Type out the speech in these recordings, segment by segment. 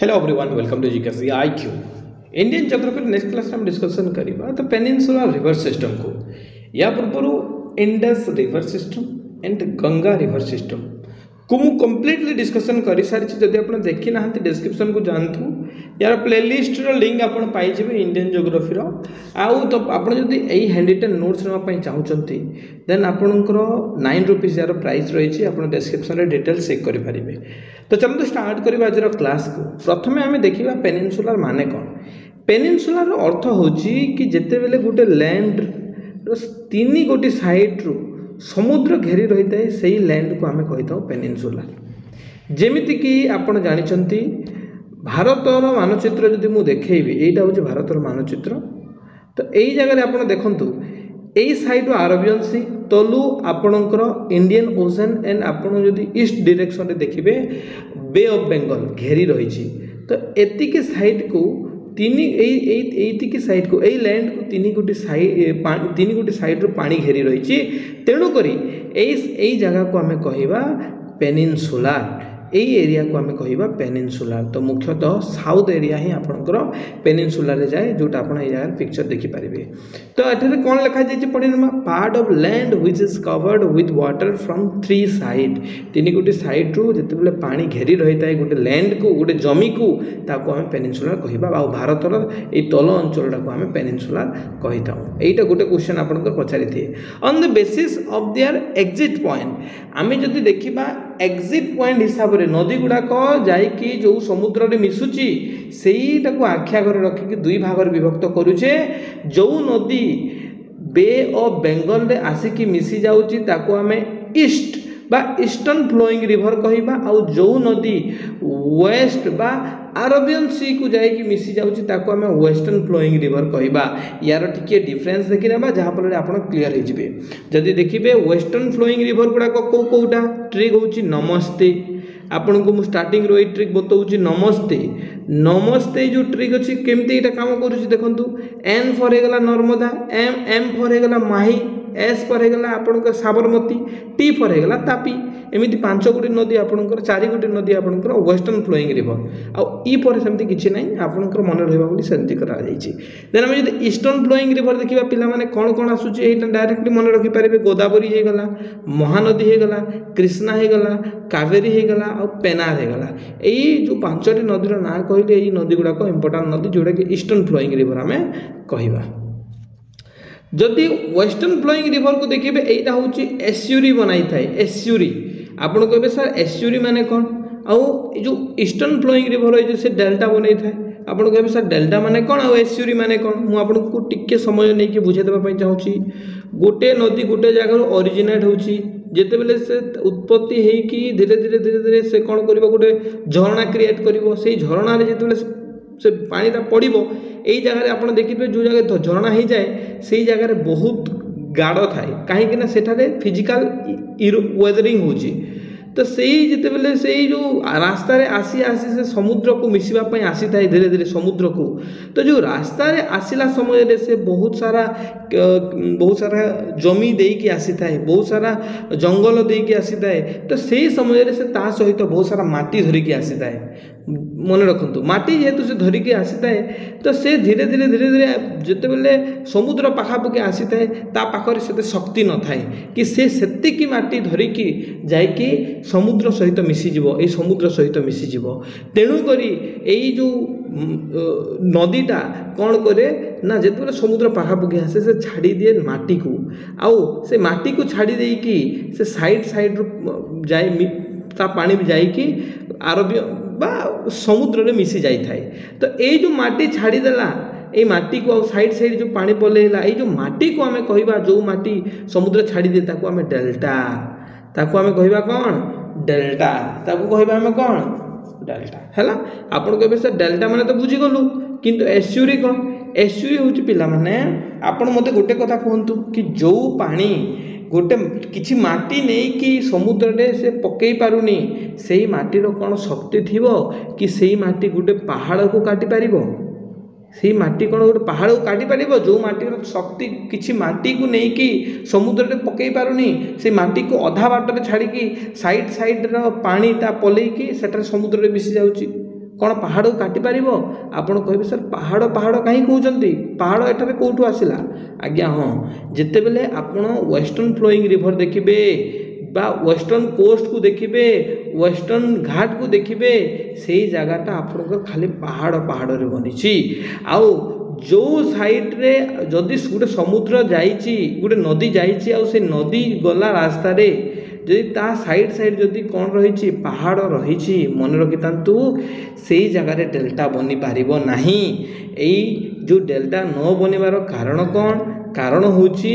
hello everyone welcome to GK C I Q Indian geography next class में discussion करवा तो peninsula river system को या पूर्व Indus river system and Ganga river system को ମୁଁ କମ୍ପ୍ଲିଟଲି ଡିସ୍କସନ୍ କରିସାରିଛି ଯଦି ଆପଣ ଦେଖିନାହାନ୍ତି ଡେସ୍କ୍ରିପ୍ସନ୍କୁ ଯାଆନ୍ତୁ ୟାର ପ୍ଲେଲିଷ୍ଟର ଲିଙ୍କ୍ ଆପଣ ପାଇଯିବେ ଇଣ୍ଡିଆନ୍ ଜିଓଗ୍ରାଫିର ଆଉ ତ ଆପଣ ଯଦି ଏଇ ହ୍ୟାଣ୍ଡ ରିଟର୍ନ ନୋଟ୍ସ ନେବା ପାଇଁ ଚାହୁଁଛନ୍ତି ଦେନ୍ ଆପଣଙ୍କର ନାଇନ୍ ରୁପିଜ୍ ୟାର ପ୍ରାଇସ୍ ରହିଛି ଆପଣ ଡେସ୍କ୍ରିପ୍ସନ୍ରେ ଡିଟେଲ୍ସ ଚେକ୍ କରିପାରିବେ ତ ଚାଲନ୍ତୁ ଷ୍ଟାର୍ଟ କରିବା ଆଜିର କ୍ଲାସ୍କୁ ପ୍ରଥମେ ଆମେ ଦେଖିବା ପେନିନସୁଲାର ମାନେ କ'ଣ ପେନିନସୁଲାର ଅର୍ଥ ହେଉଛି କି ଯେତେବେଳେ ଗୋଟେ ଲ୍ୟାଣ୍ଡର ତିନି ଗୋଟି ସାଇଟ୍ରୁ ସମୁଦ୍ର ଘେରି ରହିଥାଏ ସେହି ଲ୍ୟାଣ୍ଡକୁ ଆମେ କହିଥାଉ ପେନିନସୁଲା ଯେମିତିକି ଆପଣ ଜାଣିଛନ୍ତି ଭାରତର ମାନଚିତ୍ର ଯଦି ମୁଁ ଦେଖେଇବି ଏଇଟା ହେଉଛି ଭାରତର ମାନଚିତ୍ର ତ ଏଇ ଜାଗାରେ ଆପଣ ଦେଖନ୍ତୁ ଏଇ ସାଇଡ଼୍ରୁ ଆରବିୟନ୍ ସି ତଲୁ ଆପଣଙ୍କର ଇଣ୍ଡିଆନ୍ ଓସେନ୍ ଏଣ୍ଡ ଆପଣ ଯଦି ଇଷ୍ଟ ଡିରେକ୍ସନ୍ରେ ଦେଖିବେ ବେ ଅଫ୍ ବେଙ୍ଗଲ ଘେରି ରହିଛି ତ ଏତିକି ସାଇଟ୍କୁ ତିନି ଏଇ ଏଇ ଏଇତିକି ସାଇଡ଼କୁ ଏଇ ଲ୍ୟାଣ୍ଡକୁ ତିନି ଗୋଟି ସାଇଡ଼ ତିନି ଗୋଟି ସାଇଡ଼ରୁ ପାଣି ଘେରି ରହିଛି ତେଣୁକରି ଏଇ ଏଇ ଜାଗାକୁ ଆମେ କହିବା ପେନିନସୁଲାର ଏଇ ଏରିଆକୁ ଆମେ କହିବା ପେନିନସୁଲାର ତ ମୁଖ୍ୟତଃ ସାଉଥ୍ ଏରିଆ ହିଁ ଆପଣଙ୍କର ପେନିନସୁଲାରରେ ଯାଏ ଯେଉଁଟା ଆପଣ ଏଇ ଜାଗାରେ ପିକ୍ଚର ଦେଖିପାରିବେ ତ ଏଠାରେ କ'ଣ ଲେଖାଯାଇଛି ପଢ଼ିନେବା part of land which is covered with water from three side ତିନି ଗୋଟି ସାଇଡ଼୍ରୁ ଯେତେବେଳେ ପାଣି ଘେରି ରହିଥାଏ ଗୋଟେ ଲ୍ୟାଣ୍ଡକୁ ଗୋଟେ ଜମିକୁ ତାକୁ ଆମେ ପେନିନସୁଲାର କହିବା ଆଉ ଭାରତର ଏଇ ତଲ ଅଞ୍ଚଳଟାକୁ ଆମେ ପେନିନସୁଲାର କହିଥାଉ ଏଇଟା ଗୋଟେ କ୍ୱେଶ୍ଚନ୍ ଆପଣଙ୍କର ପଚାରିଥିବେ on the basis of their exit point ଆମେ ଯଦି ଦେଖିବା ଏକ୍ଜିଟ୍ ପଏଣ୍ଟ ହିସାବରେ ତାପରେ ନଦୀ ଗୁଡ଼ାକ ଯାଇକି ଯେଉଁ ସମୁଦ୍ରରେ ମିଶୁଛି ସେଇଟାକୁ ଆଖି ଆଗରେ ରଖିକି ଦୁଇ ଭାଗରେ ବିଭକ୍ତ କରୁଛେ ଯେଉଁ ନଦୀ ବେ ଓ ବେଙ୍ଗଲରେ ଆସିକି ମିଶିଯାଉଛି ତାକୁ ଆମେ ଇଷ୍ଟ বা ইষ্টর্ন ফ্লোইং রিভর কহবা আউ যৌ নদী ওয়েস্ট বা আরবিয়ান সি কু যাই মিশি যাচ্ছে তাকে আমি ওয়েস্টর্ন ফ্লোইং রিভর কহবা ইয়ার টিকিয়ে ডিফরেন্স দেখি নেবা যাফলের আপনার ক্লিয়ার হয়ে যাবে যদি দেখবে ওয়েস্টর্ন ফ্লোইং রিভর গুড়া কেউ কোটা ট্রিক হচ্ছে নমস্তে ଆପଣଙ୍କୁ ମୁଁ ଷ୍ଟାର୍ଟିଂରୁ ଏଇ ଟ୍ରିକ୍ ବତାଉଛି ନମସ୍ତେ ନମସ୍ତେ ଯେଉଁ ଟ୍ରିକ୍ ଅଛି କେମିତି ଏଇଟା କାମ କରୁଛି ଦେଖନ୍ତୁ ଏନ୍ ଫର୍ ହେଇଗଲା ନର୍ମଦା ଏମ୍ ଏମ୍ ଫର୍ ହେଇଗଲା ମାହି ଏସ୍ ଫର୍ ହେଇଗଲା ଆପଣଙ୍କ ସାବରମତୀ ଟି ଫର୍ ହେଇଗଲା ତାପି ଏମିତି ପାଞ୍ଚ ଗୋଟି ନଦୀ ଆପଣଙ୍କର ଚାରି ଗୋଟି ନଦୀ ଆପଣଙ୍କର ୱେଷ୍ଟର୍ଣ୍ଣ ଫ୍ଲୋଇଂ ରିଭର୍ ଆଉ ଇ ପରେ ସେମିତି କିଛି ନାହିଁ ଆପଣଙ୍କର ମନେ ରହିବ ବୋଲି ସେମିତି କରାଯାଇଛି ଦେନ୍ ଆମେ ଯଦି ଇଷ୍ଟର୍ଣ୍ଣ ଫ୍ଲୋଇଂ ରିଭର୍ ଦେଖିବା ପିଲାମାନେ କ'ଣ କ'ଣ ଆସୁଛି ଏଇଟା ଡାଇରେକ୍ଟଲି ମନେ ରଖିପାରିବେ ଗୋଦାବରୀ ହେଇଗଲା ମହାନଦୀ ହେଇଗଲା କ୍ରିଷ୍ଣା ହେଇଗଲା କାବେରୀ ହେଇଗଲା ଆଉ ପେନାର ହେଇଗଲା ଏଇ ଯେଉଁ ପାଞ୍ଚଟି ନଦୀର ନାଁ କହିଲେ ଏଇ ନଦୀ ଗୁଡ଼ାକ ଇମ୍ପୋର୍ଟାଣ୍ଟ ନଦୀ ଯେଉଁଟାକି ଇଷ୍ଟର୍ଣ୍ଣ ଫ୍ଲୋଇଂ ରିଭର୍ ଆମେ କହିବା ଯଦି ୱେଷ୍ଟର୍ଣ୍ଣ ଫ୍ଲୋଇଂ ରିଭର୍କୁ ଦେଖିବେ ଏଇଟା ହେଉଛି ଏସ୍ୟୁରି ବନାଇଥାଏ ଏସ୍ୟୁରି ଆପଣ କହିବେ ସାର୍ ଏସ୍ୟୁରି ମାନେ କ'ଣ ଆଉ ଏ ଯେଉଁ ଇଷ୍ଟର୍ଣ୍ଣ ଫ୍ଲୋଇଂରେ ଭଲ ହେଇଯିବ ସେ ଡେଲ୍ଟା ବନେଇଥାଏ ଆପଣ କହିବେ ସାର୍ ଡେଲ୍ଟା ମାନେ କ'ଣ ଆଉ ଏସ୍ୟୁରି ମାନେ କ'ଣ ମୁଁ ଆପଣଙ୍କୁ ଟିକିଏ ସମୟ ନେଇକି ବୁଝାଇ ଦେବା ପାଇଁ ଚାହୁଁଛି ଗୋଟିଏ ନଦୀ ଗୋଟିଏ ଜାଗାରୁ ଅରିଜିନେଟ୍ ହେଉଛି ଯେତେବେଳେ ସେ ଉତ୍ପତ୍ତି ହେଇକି ଧୀରେ ଧୀରେ ଧୀରେ ଧୀରେ ସେ କ'ଣ କରିବ ଗୋଟେ ଝରଣା କ୍ରିଏଟ୍ କରିବ ସେଇ ଝରଣାରେ ଯେତେବେଳେ ସେ ପାଣିଟା ପଡ଼ିବ ଏଇ ଜାଗାରେ ଆପଣ ଦେଖିଥିବେ ଯେଉଁ ଜାଗାରେ ଝରଣା ହେଇଯାଏ ସେଇ ଜାଗାରେ ବହୁତ गाड़ थाए कहीं सेठे फिजिकाल वेदरी हो ତ ସେଇ ଯେତେବେଳେ ସେଇ ଯେଉଁ ରାସ୍ତାରେ ଆସି ଆସି ସେ ସମୁଦ୍ରକୁ ମିଶିବା ପାଇଁ ଆସିଥାଏ ଧୀରେ ଧୀରେ ସମୁଦ୍ରକୁ ତ ଯେଉଁ ରାସ୍ତାରେ ଆସିଲା ସମୟରେ ସେ ବହୁତ ସାରା ବହୁତ ସାରା ଜମି ଦେଇକି ଆସିଥାଏ ବହୁତ ସାରା ଜଙ୍ଗଲ ଦେଇକି ଆସିଥାଏ ତ ସେଇ ସମୟରେ ସେ ତା ସହିତ ବହୁତ ସାରା ମାଟି ଧରିକି ଆସିଥାଏ ମନେ ରଖନ୍ତୁ ମାଟି ଯେହେତୁ ସେ ଧରିକି ଆସିଥାଏ ତ ସେ ଧୀରେ ଧୀରେ ଧୀରେ ଧୀରେ ଯେତେବେଳେ ସମୁଦ୍ର ପାଖାପାଖି ଆସିଥାଏ ତା ପାଖରେ ସେତେ ଶକ୍ତି ନଥାଏ କି ସେ ସେତିକି ମାଟି ଧରିକି ଯାଇକି ସମୁଦ୍ର ସହିତ ମିଶିଯିବ ଏଇ ସମୁଦ୍ର ସହିତ ମିଶିଯିବ ତେଣୁକରି ଏଇ ଯେଉଁ ନଦୀଟା କ'ଣ କରେ ନା ଯେତେବେଳେ ସମୁଦ୍ର ପାଖାପାଖି ଆସେ ସେ ଛାଡ଼ିଦିଏ ମାଟିକୁ ଆଉ ସେ ମାଟିକୁ ଛାଡ଼ି ଦେଇକି ସେ ସାଇଡ଼୍ ସାଇଡ଼୍ରୁ ଯାଇ ତା ପାଣି ଯାଇକି ଆରବୀୟ ବା ସମୁଦ୍ରରେ ମିଶି ଯାଇଥାଏ ତ ଏଇ ଯେଉଁ ମାଟି ଛାଡ଼ିଦେଲା ଏଇ ମାଟିକୁ ଆଉ ସାଇଡ଼୍ ସାଇଡ଼୍ ଯେଉଁ ପାଣି ପଲେଇଲା ଏଇ ଯେଉଁ ମାଟିକୁ ଆମେ କହିବା ଯେଉଁ ମାଟି ସମୁଦ୍ର ଛାଡ଼ିଦିଏ ତାକୁ ଆମେ ଡେଲ୍ଟା ତାକୁ ଆମେ କହିବା କ'ଣ ଡେଲ୍ଟା ତାକୁ କହିବା ଆମେ କ'ଣ ଡେଲ୍ଟା ହେଲା ଆପଣ କହିବେ ସାର୍ ଡେଲ୍ଟା ମାନେ ତ ବୁଝିଗଲୁ କିନ୍ତୁ ଏସ୍ୟୁରି କ'ଣ ଏସ୍ୟୁରି ହେଉଛି ପିଲାମାନେ ଆପଣ ମୋତେ ଗୋଟେ କଥା କୁହନ୍ତୁ କି ଯେଉଁ ପାଣି ଗୋଟେ କିଛି ମାଟି ନେଇକି ସମୁଦ୍ରରେ ସେ ପକାଇ ପାରୁନି ସେଇ ମାଟିର କ'ଣ ଶକ୍ତି ଥିବ କି ସେଇ ମାଟି ଗୋଟେ ପାହାଡ଼କୁ କାଟିପାରିବ সেই ମାଟି କ'ଣ ଗୋଟେ ପାହାଡ଼କୁ କାଢ଼ିପାରିବ ଯେଉଁ ମାଟିର ଶକ୍ତି କିଛି ମାଟିକୁ ନେଇକି ସମୁଦ୍ରରେ ପକାଇ ପାରୁନି ସେ ମାଟିକୁ ଅଧା ବାଟରେ ଛାଡ଼ିକି ସାଇଡ଼୍ ସାଇଡ଼୍ର ପାଣି ତା ପଲେଇକି ସେଠାରେ ସମୁଦ୍ରରେ ମିଶିଯାଉଛି କ'ଣ ପାହାଡ଼କୁ କାଟିପାରିବ ଆପଣ କହିବେ ସାର୍ ପାହାଡ଼ ପାହାଡ଼ କାହିଁ କହୁଛନ୍ତି ପାହାଡ଼ ଏଠାରେ କେଉଁଠୁ ଆସିଲା ଆଜ୍ଞା ହଁ ଯେତେବେଳେ ଆପଣ ୱେଷ୍ଟର୍ଣ୍ଣ ଫ୍ଲୋଇଂ ରିଭର୍ ଦେଖିବେ বা ୱେଷ୍ଟର୍ଣ୍ଣ କୋଷ୍ଟକୁ ଦେଖିବେ ୱେଷ୍ଟର୍ଣ୍ଣ ଘାଟକୁ ଦେଖିବେ ସେଇ ଜାଗାଟା ଆପଣଙ୍କର ଖାଲି ପାହାଡ଼ ପାହାଡ଼ରେ ବନିଛି ଆଉ ଯେଉଁ ସାଇଡ଼ରେ ଯଦି ଗୋଟେ ସମୁଦ୍ର ଯାଇଛି ଗୋଟେ ନଦୀ ଯାଇଛି ଆଉ ସେ ନଦୀ ଗଲା ରାସ୍ତାରେ ଯଦି ତା ସାଇଡ଼ ସାଇଡ଼ ଯଦି କ'ଣ ରହିଛି ପାହାଡ଼ ରହିଛି ମନେ ରଖିଥାନ୍ତୁ ସେଇ ଜାଗାରେ ଡେଲ୍ଟା ବନିପାରିବ ନାହିଁ ଏଇ ଯେଉଁ ଡେଲ୍ଟା ନ ବନିବାର କାରଣ କ'ଣ କାରଣ ହେଉଛି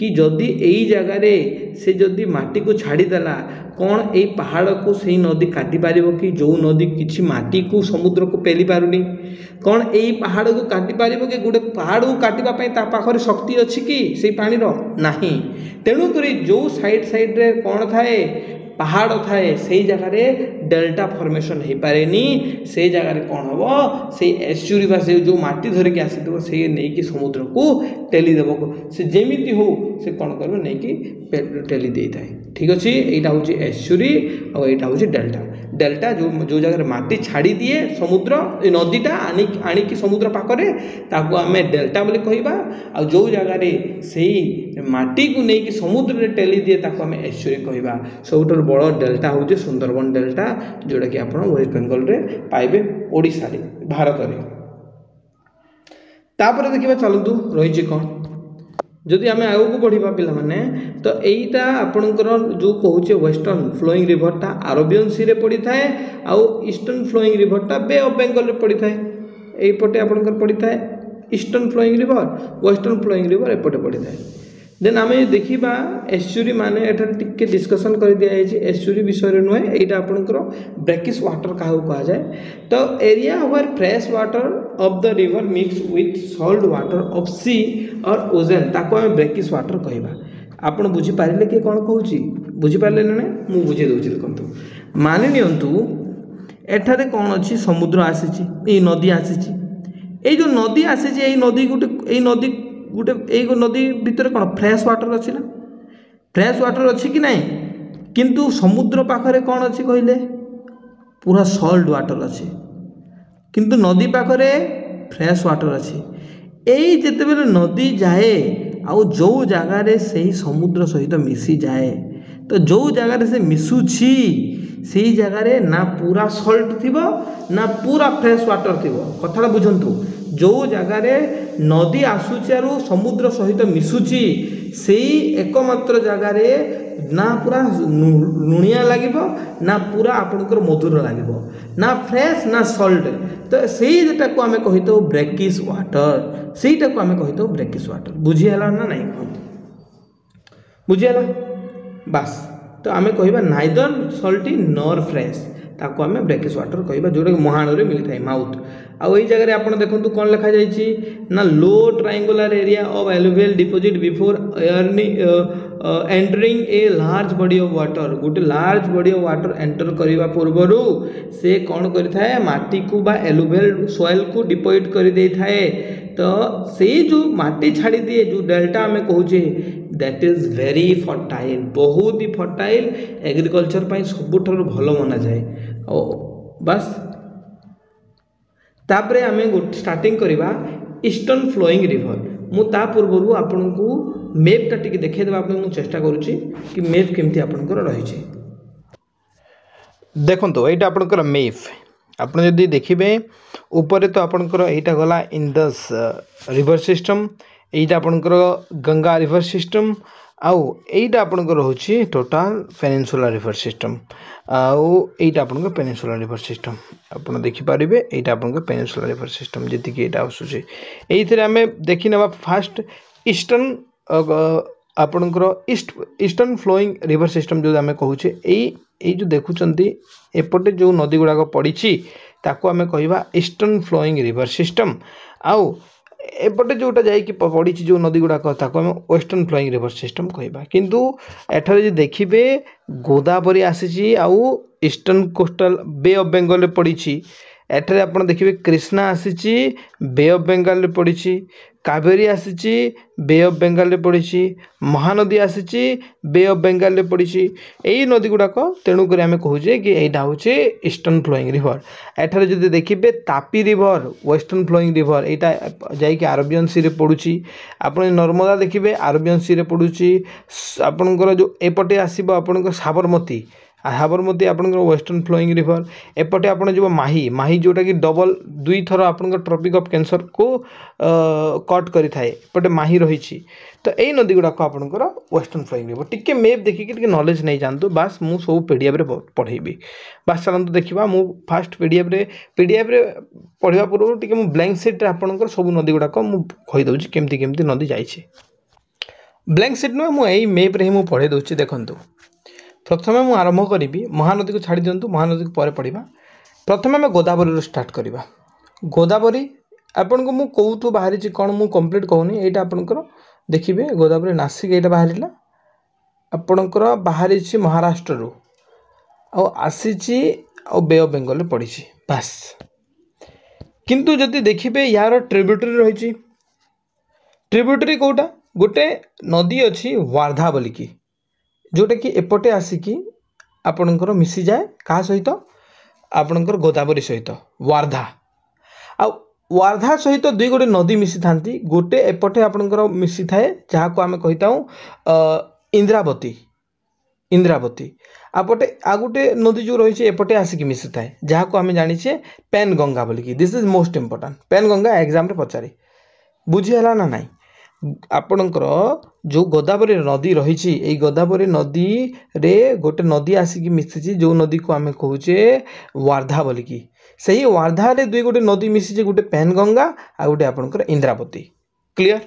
କି ଯଦି ଏଇ ଜାଗାରେ ସେ ଯଦି ମାଟିକୁ ଛାଡ଼ିଦେଲା କ'ଣ ଏଇ ପାହାଡ଼କୁ ସେଇ ନଦୀ କାଟିପାରିବ କି ଯେଉଁ ନଦୀ କିଛି ମାଟିକୁ ସମୁଦ୍ରକୁ ପେଲି ପାରୁନି କ'ଣ ଏଇ ପାହାଡ଼କୁ କାଟିପାରିବ କି ଗୋଟେ ପାହାଡ଼କୁ କାଟିବା ପାଇଁ ତା ପାଖରେ ଶକ୍ତି ଅଛି କି ସେଇ ପାଣିର ନାହିଁ ତେଣୁକରି ଯେଉଁ ସାଇଡ଼୍ ସାଇଡ଼୍ରେ କ'ଣ ଥାଏ ପାହାଡ଼ ଥାଏ ସେଇ ଜାଗାରେ ଡେଲ୍ଟା ଫର୍ମେସନ୍ ହେଇପାରେନି ସେଇ ଜାଗାରେ କ'ଣ ହେବ ସେଇ ଏସ୍ୟୁରି ବା ସେ ଯେଉଁ ମାଟି ଧରିକି ଆସିଥିବ ସେ ନେଇକି ସମୁଦ୍ରକୁ ଟେଲି ଦେବ ସେ ଯେମିତି ହେଉ ସେ କ'ଣ କରିବ ନେଇକି ଟେଲି ଦେଇଥାଏ ଠିକ୍ ଅଛି ଏଇଟା ହେଉଛି ଏସ୍ୟୁରି ଆଉ ଏଇଟା ହେଉଛି ଡେଲ୍ଟା ଡେଲ୍ଟା ଯେଉଁ ଯେଉଁ ଜାଗାରେ ମାଟି ଛାଡ଼ିଦିଏ ସମୁଦ୍ର ଏ ନଦୀଟା ଆଣି ଆଣିକି ସମୁଦ୍ର ପାଖରେ ତାକୁ ଆମେ ଡେଲ୍ଟା ବୋଲି କହିବା ଆଉ ଯେଉଁ ଜାଗାରେ ସେଇ ମାଟିକୁ ନେଇକି ସମୁଦ୍ରରେ ଟେଲିଦିଏ ତାକୁ ଆମେ ଏକ୍ସୁରୀ କହିବା ସବୁଠାରୁ ବଡ଼ ଡେଲ୍ଟା ହେଉଛି ସୁନ୍ଦରବନ ଡେଲ୍ଟା ଯେଉଁଟାକି ଆପଣ ୱେଷ୍ଟବେଙ୍ଗଲରେ ପାଇବେ ଓଡ଼ିଶାରେ ଭାରତରେ ତାପରେ ଦେଖିବା ଚାଲନ୍ତୁ ରହିଛି କ'ଣ ଯଦି ଆମେ ଆଗକୁ ବଢ଼ିବା ପିଲାମାନେ ତ ଏଇଟା ଆପଣଙ୍କର ଯେଉଁ କହୁଛେ ୱେଷ୍ଟର୍ଣ୍ଣ ଫ୍ଲୋଇଂ ରିଭର୍ଟା ଆରବିୟନ୍ ସିରେ ପଡ଼ିଥାଏ ଆଉ ଇଷ୍ଟର୍ଣ୍ଣ ଫ୍ଲୋଇଂ ରିଭର୍ଟା ବେ ଅଫ୍ ବେଙ୍ଗଲରେ ପଡ଼ିଥାଏ ଏଇପଟେ ଆପଣଙ୍କର ପଡ଼ିଥାଏ eastern flowing river western flowing river ଏପଟେ ପଡ଼ିଥାଏ দেন আমি দেখিবা ଏସ୍ଚୁରି ମାନେ ଏଠାରେ ଟିକେ ଡିସ୍କସନ୍ କରିଦିଆଯାଇଛି ଏସ୍ଚୁରି ବିଷୟରେ ନୁହେଁ ଏଇଟା ଆପଣଙ୍କର ବ୍ରେକିସ୍ ୱାଟର୍ କାହାକୁ କୁହାଯାଏ ତ area where fresh water of the river mix with salt water of sea or ocean ତାକୁ ଆମେ ବ୍ରେକିସ୍ ୱାଟର୍ କହିବା ଆପଣ ବୁଝିପାରିଲେ କିଏ କ'ଣ କହୁଛି ବୁଝିପାରିଲେ ନା ନାହିଁ ମୁଁ ବୁଝେଇ ଦେଉଛି ଦେଖନ୍ତୁ ମାନି ନିଅନ୍ତୁ ଏଠାରେ କ'ଣ ଅଛି ସମୁଦ୍ର ଆସିଛି ଏଇ ନଦୀ ଆସିଛି ଏଇ ଯେଉଁ ନଦୀ ଆସିଛି ଏଇ ନଦୀ ଗୋଟେ ଏଇ ନଦୀ ଗୋଟେ ଏଇ ନଦୀ ଭିତରେ କ'ଣ ଫ୍ରେଶ୍ ୱାଟର୍ ଅଛି ନା ଫ୍ରେଶ୍ ୱାଟର୍ ଅଛି କି ନାହିଁ କିନ୍ତୁ ସମୁଦ୍ର ପାଖରେ କ'ଣ ଅଛି କହିଲେ ପୁରା ସଲ୍ଟ ୱାଟର୍ ଅଛି କିନ୍ତୁ ନଦୀ ପାଖରେ ଫ୍ରେଶ୍ ୱାଟର୍ ଅଛି ଏଇ ଯେତେବେଳେ ନଦୀ ଯାଏ ଆଉ ଯେଉଁ ଜାଗାରେ ସେହି ସମୁଦ୍ର ସହିତ ମିଶିଯାଏ ତ ଯେଉଁ ଜାଗାରେ ସେ ମିଶୁଛି ସେଇ ଜାଗାରେ ନା ପୁରା ସଲ୍ଟ ଥିବ ନା ପୁରା ଫ୍ରେଶ୍ ୱାଟର୍ ଥିବ କଥାଟା ବୁଝନ୍ତୁ ଯେଉଁ ଜାଗାରେ ନଦୀ ଆସୁଛି ଆରୁ ସମୁଦ୍ର ସହିତ ମିଶୁଛି ସେଇ ଏକମାତ୍ର ଜାଗାରେ ନା ପୁରା ଲୁଣିଆ ଲାଗିବ ନା ପୁରା ଆପଣଙ୍କର ମଧୁର ଲାଗିବ ନା ଫ୍ରେଶ୍ ନା ସଲ୍ଟ ତ ସେଇଟାକୁ ଆମେ କହିଥାଉ ବ୍ରେକିସ୍ ୱାଟର ସେଇଟାକୁ ଆମେ କହିଥାଉ ବ୍ରେକିସ୍ ୱାଟର ବୁଝିହେଲା ନା ନାହିଁ କୁହନ୍ତୁ ବୁଝିହେଲା ବାସ୍ ତ ଆମେ କହିବା ନାଇଦର ସଲ୍ଟି ନର୍ ଫ୍ରେଶ୍ ତାକୁ ଆମେ ବ୍ରେକିସ୍ ୱାଟର କହିବା ଯେଉଁଟାକି ମହାଣରେ ମିଳିଥାଏ ମାଉଥ୍ आई जगह आप देखते कौन लिखाई जा लो triangular area of alluvial deposit before एयरनी entering a large body of water गोटे large body of water enter करने पूर्व से कौन करलोभेल सएल को डिपोजिट कर तो से जो माटी छाड़ी दिए जो डेल्टा आम कहे दैट इज वेरी फर्टाइल बहुत ही फर्टाइल एग्रिकलचर पर सबुठ भल मना जाए बस ତାପରେ ଆମେ ଷ୍ଟାର୍ଟିଂ କରିବା ଇଷ୍ଟର୍ଣ୍ଣ ଫ୍ଲୋଇଂ ରିଭର ମୁଁ ତା ପୂର୍ବରୁ ଆପଣଙ୍କୁ ମେପ୍ଟା ଟିକେ ଦେଖାଇଦେବା ପାଇଁ ମୁଁ ଚେଷ୍ଟା କରୁଛି କି ମେପ୍ କେମିତି ଆପଣଙ୍କର ରହିଛି ଦେଖନ୍ତୁ ଏଇଟା ଆପଣଙ୍କର ମେପ୍ ଆପଣ ଯଦି ଦେଖିବେ ଉପରେ ତ ଆପଣଙ୍କର ଏଇଟା ଗଲା ଇଣ୍ଡସ୍ ରିଭର ସିଷ୍ଟମ୍ ଏଇଟା ଆପଣଙ୍କର ଗଙ୍ଗା ରିଭର ସିଷ୍ଟମ୍ ଆଉ ଏଇଟା ଆପଣଙ୍କର ରହୁଛି ଟୋଟାଲ୍ ପେନିନସୁଲା ରିଭର୍ ସିଷ୍ଟମ୍ ଆଉ ଏଇଟା ଆପଣଙ୍କ ପେନିନସୁଲା ରିଭର୍ ସିଷ୍ଟମ୍ ଆପଣ ଦେଖିପାରିବେ ଏଇଟା ଆପଣଙ୍କ ପେନିନସୁଲା ରିଭର୍ ସିଷ୍ଟମ୍ ଯେତିକି ଏଇଟା ଆସୁଛି ଏଇଥିରେ ଆମେ ଦେଖିନେବା ଫାଷ୍ଟ ଇଷ୍ଟର୍ଣ୍ଣ ଆପଣଙ୍କର east eastern flowing river system ଯେଉଁ ଆମେ କହୁଛେ ଏଇ ଏଇ ଯେଉଁ ଦେଖୁଛନ୍ତି ଏପଟେ ଯେଉଁ ନଦୀଗୁଡ଼ାକ ପଡ଼ିଛି ତାକୁ ଆମେ କହିବା ଇଷ୍ଟର୍ଣ୍ଣ ଫ୍ଲୋଇଂ ରିଭର୍ ସିଷ୍ଟମ୍ ଆଉ ଏପଟେ ଯେଉଁଟା ଯାଇକି ପଡ଼ିଛି ଯେଉଁ ନଦୀ ଗୁଡ଼ାକ ତାକୁ ଆମେ ୱେଷ୍ଟର୍ଣ୍ଣ ଫ୍ଲୋଇଂ ରିଭର୍ ସିଷ୍ଟମ୍ କହିବା କିନ୍ତୁ ଏଠାରେ ଯଦି ଦେଖିବେ ଗୋଦାବରୀ ଆସିଛି ଆଉ ଇଷ୍ଟର୍ଣ୍ଣ କୋଷ୍ଟାଲ୍ ବେ ଅଫ୍ ବେଙ୍ଗଲ୍ରେ ପଡ଼ିଛି ଏଠାରେ ଆପଣ ଦେଖିବେ କ୍ରିଷ୍ଣା ଆସିଛି ବେ ଅଫ୍ ବେଙ୍ଗଲରେ ପଡ଼ିଛି କାବେରୀ ଆସିଛି ବେ ଅଫ୍ ବେଙ୍ଗଲରେ ପଡ଼ିଛି ମହାନଦୀ ଆସିଛି ବେ ଅଫ୍ ବେଙ୍ଗଲରେ ପଡ଼ିଛି ଏଇ ନଦୀ ଗୁଡ଼ାକ ତେଣୁକରି ଆମେ କହୁଛେ କି ଏଇଟା ହେଉଛି ଇଷ୍ଟର୍ଣ୍ଣ ଫ୍ଲୋଇଂ ରିଭର୍ ଏଠାରେ ଯଦି ଦେଖିବେ Tapi river western flowing river ଏଇଟା ଯାଇକି ଆରବିୟନ୍ ସିରେ ପଡ଼ୁଛି ଆପଣ ନର୍ମଦା ଦେଖିବେ ଆରବିୟନ୍ ସିରେ ପଡ଼ୁଛି ଆପଣଙ୍କର ଯେଉଁ ଏପଟେ ଆସିବ ଆପଣଙ୍କ ସାବରମତୀ ହାର୍ବର୍ ମଧ୍ୟ ଆପଣଙ୍କର ୱେଷ୍ଟର୍ଣ୍ଣ ଫ୍ଲୋଇଂ ରିଭର୍ ଏପଟେ ଆପଣ ଯିବ ମାହି ମାହି ଯେଉଁଟାକି ଡବଲ୍ ଦୁଇଥର ଆପଣଙ୍କର ଟ୍ରପିକ୍ ଅଫ୍ କ୍ୟାନ୍ସର୍କୁ କଟ୍ କରିଥାଏ ଏପଟେ ମାହି ରହିଛି ତ ଏଇ ନଦୀ ଗୁଡ଼ାକ ଆପଣଙ୍କର ୱେଷ୍ଟର୍ଣ୍ଣ ଫ୍ଲୋଇଂ ରିଭର୍ ଟିକେ ମେପ୍ ଦେଖିକି ଟିକେ ନଲେଜ୍ ନେଇଯାଆନ୍ତୁ ବାସ୍ ମୁଁ ସବୁ ପି ଡି ଏଫ୍ରେ ପଢ଼େଇବି ବାସ୍ ଚାଲନ୍ତୁ ଦେଖିବା ମୁଁ ଫାର୍ଷ୍ଟ ପି ଡି ଏଫ୍ରେ ପି ଡି ଏଫ୍ରେ ପଢ଼ିବା ପୂର୍ବରୁ ଟିକେ ମୁଁ ବ୍ଲାଙ୍କ୍ ସିଟ୍ରେ ଆପଣଙ୍କର ସବୁ ନଦୀ ଗୁଡ଼ାକ ମୁଁ କହିଦେଉଛି କେମିତି କେମିତି ନଦୀ ଯାଇଛି ବ୍ଲାଙ୍କ୍ ସିଟ୍ ନୁହେଁ ମୁଁ ଏଇ ମେପ୍ରେ ହିଁ ମୁଁ ପଢ଼େଇ ଦେଉଛି ଦେଖନ୍ତୁ ପ୍ରଥମେ ମୁଁ ଆରମ୍ଭ କରିବି ମହାନଦୀକୁ ଛାଡ଼ି ଦିଅନ୍ତୁ ମହାନଦୀକୁ ପରେ ପଢ଼ିବା ପ୍ରଥମେ ଆମେ ଗୋଦାବରୀରୁ ଷ୍ଟାର୍ଟ କରିବା ଗୋଦାବରୀ ଆପଣଙ୍କୁ ମୁଁ କେଉଁଠୁ ବାହାରିଛି କ'ଣ ମୁଁ କମ୍ପ୍ଲିଟ୍ କହୁନି ଏଇଟା ଆପଣଙ୍କର ଦେଖିବେ ଗୋଦାବରୀ ନାସିକ ଏଇଟା ବାହାରିଲା ଆପଣଙ୍କର ବାହାରିଛି ମହାରାଷ୍ଟ୍ରରୁ ଆଉ ଆସିଛି ଆଉ ବେ ଅଫ୍ ବେଙ୍ଗଲରେ ପଡ଼ିଛି ବାସ୍ କିନ୍ତୁ ଯଦି ଦେଖିବେ ଏହାର ଟ୍ରିବ୍ୟୁଟରୀ ରହିଛି ଟ୍ରିବ୍ୟୁଟରୀ କେଉଁଟା ଗୋଟେ ନଦୀ ଅଛି ୱାର୍ଦ୍ଧା ବୋଲିକି ଯେଉଁଟାକି ଏପଟେ ଆସିକି ଆପଣଙ୍କର ମିଶିଯାଏ କାହା ସହିତ ଆପଣଙ୍କର ଗୋଦାବରୀ ସହିତ ୱାର୍ଦ୍ଧା ଆଉ ୱାର୍ଦ୍ଧା ସହିତ ଦୁଇ ଗୋଟେ ନଦୀ ମିଶିଥାନ୍ତି ଗୋଟେ ଏପଟେ ଆପଣଙ୍କର ମିଶିଥାଏ ଯାହାକୁ ଆମେ କହିଥାଉ ଇନ୍ଦ୍ରାବତୀ ଇନ୍ଦ୍ରାବତୀ ଆଉ ପଟେ ଆଉ ଗୋଟେ ନଦୀ ଯେଉଁ ରହିଛି ଏପଟେ ଆସିକି ମିଶିଥାଏ ଯାହାକୁ ଆମେ ଜାଣିଛେ ପେନ୍ ଗଙ୍ଗା ବୋଲିକି this is most important Pen Ganga ଏକ୍ଜାମ୍ରେ ପଚାରେ ବୁଝି ହେଲା ନା ନାହିଁ ଆପଣଙ୍କର ଯେଉଁ ଗୋଦାବରୀ ନଦୀ ରହିଛି ଏଇ ଗୋଦାବରୀ ନଦୀରେ ଗୋଟେ ନଦୀ ଆସିକି ମିଶିଛି ଯେଉଁ ନଦୀକୁ ଆମେ କହୁଛେ ୱାର୍ଦ୍ଧା ବୋଲିକି ସେଇ ୱାର୍ଦ୍ଧାରେ ଦୁଇ ଗୋଟେ ନଦୀ ମିଶିଛି ଗୋଟେ ପେନ୍ଗଙ୍ଗା ଆଉ ଗୋଟେ ଆପଣଙ୍କର ଇନ୍ଦ୍ରାବତୀ କ୍ଲିଅର୍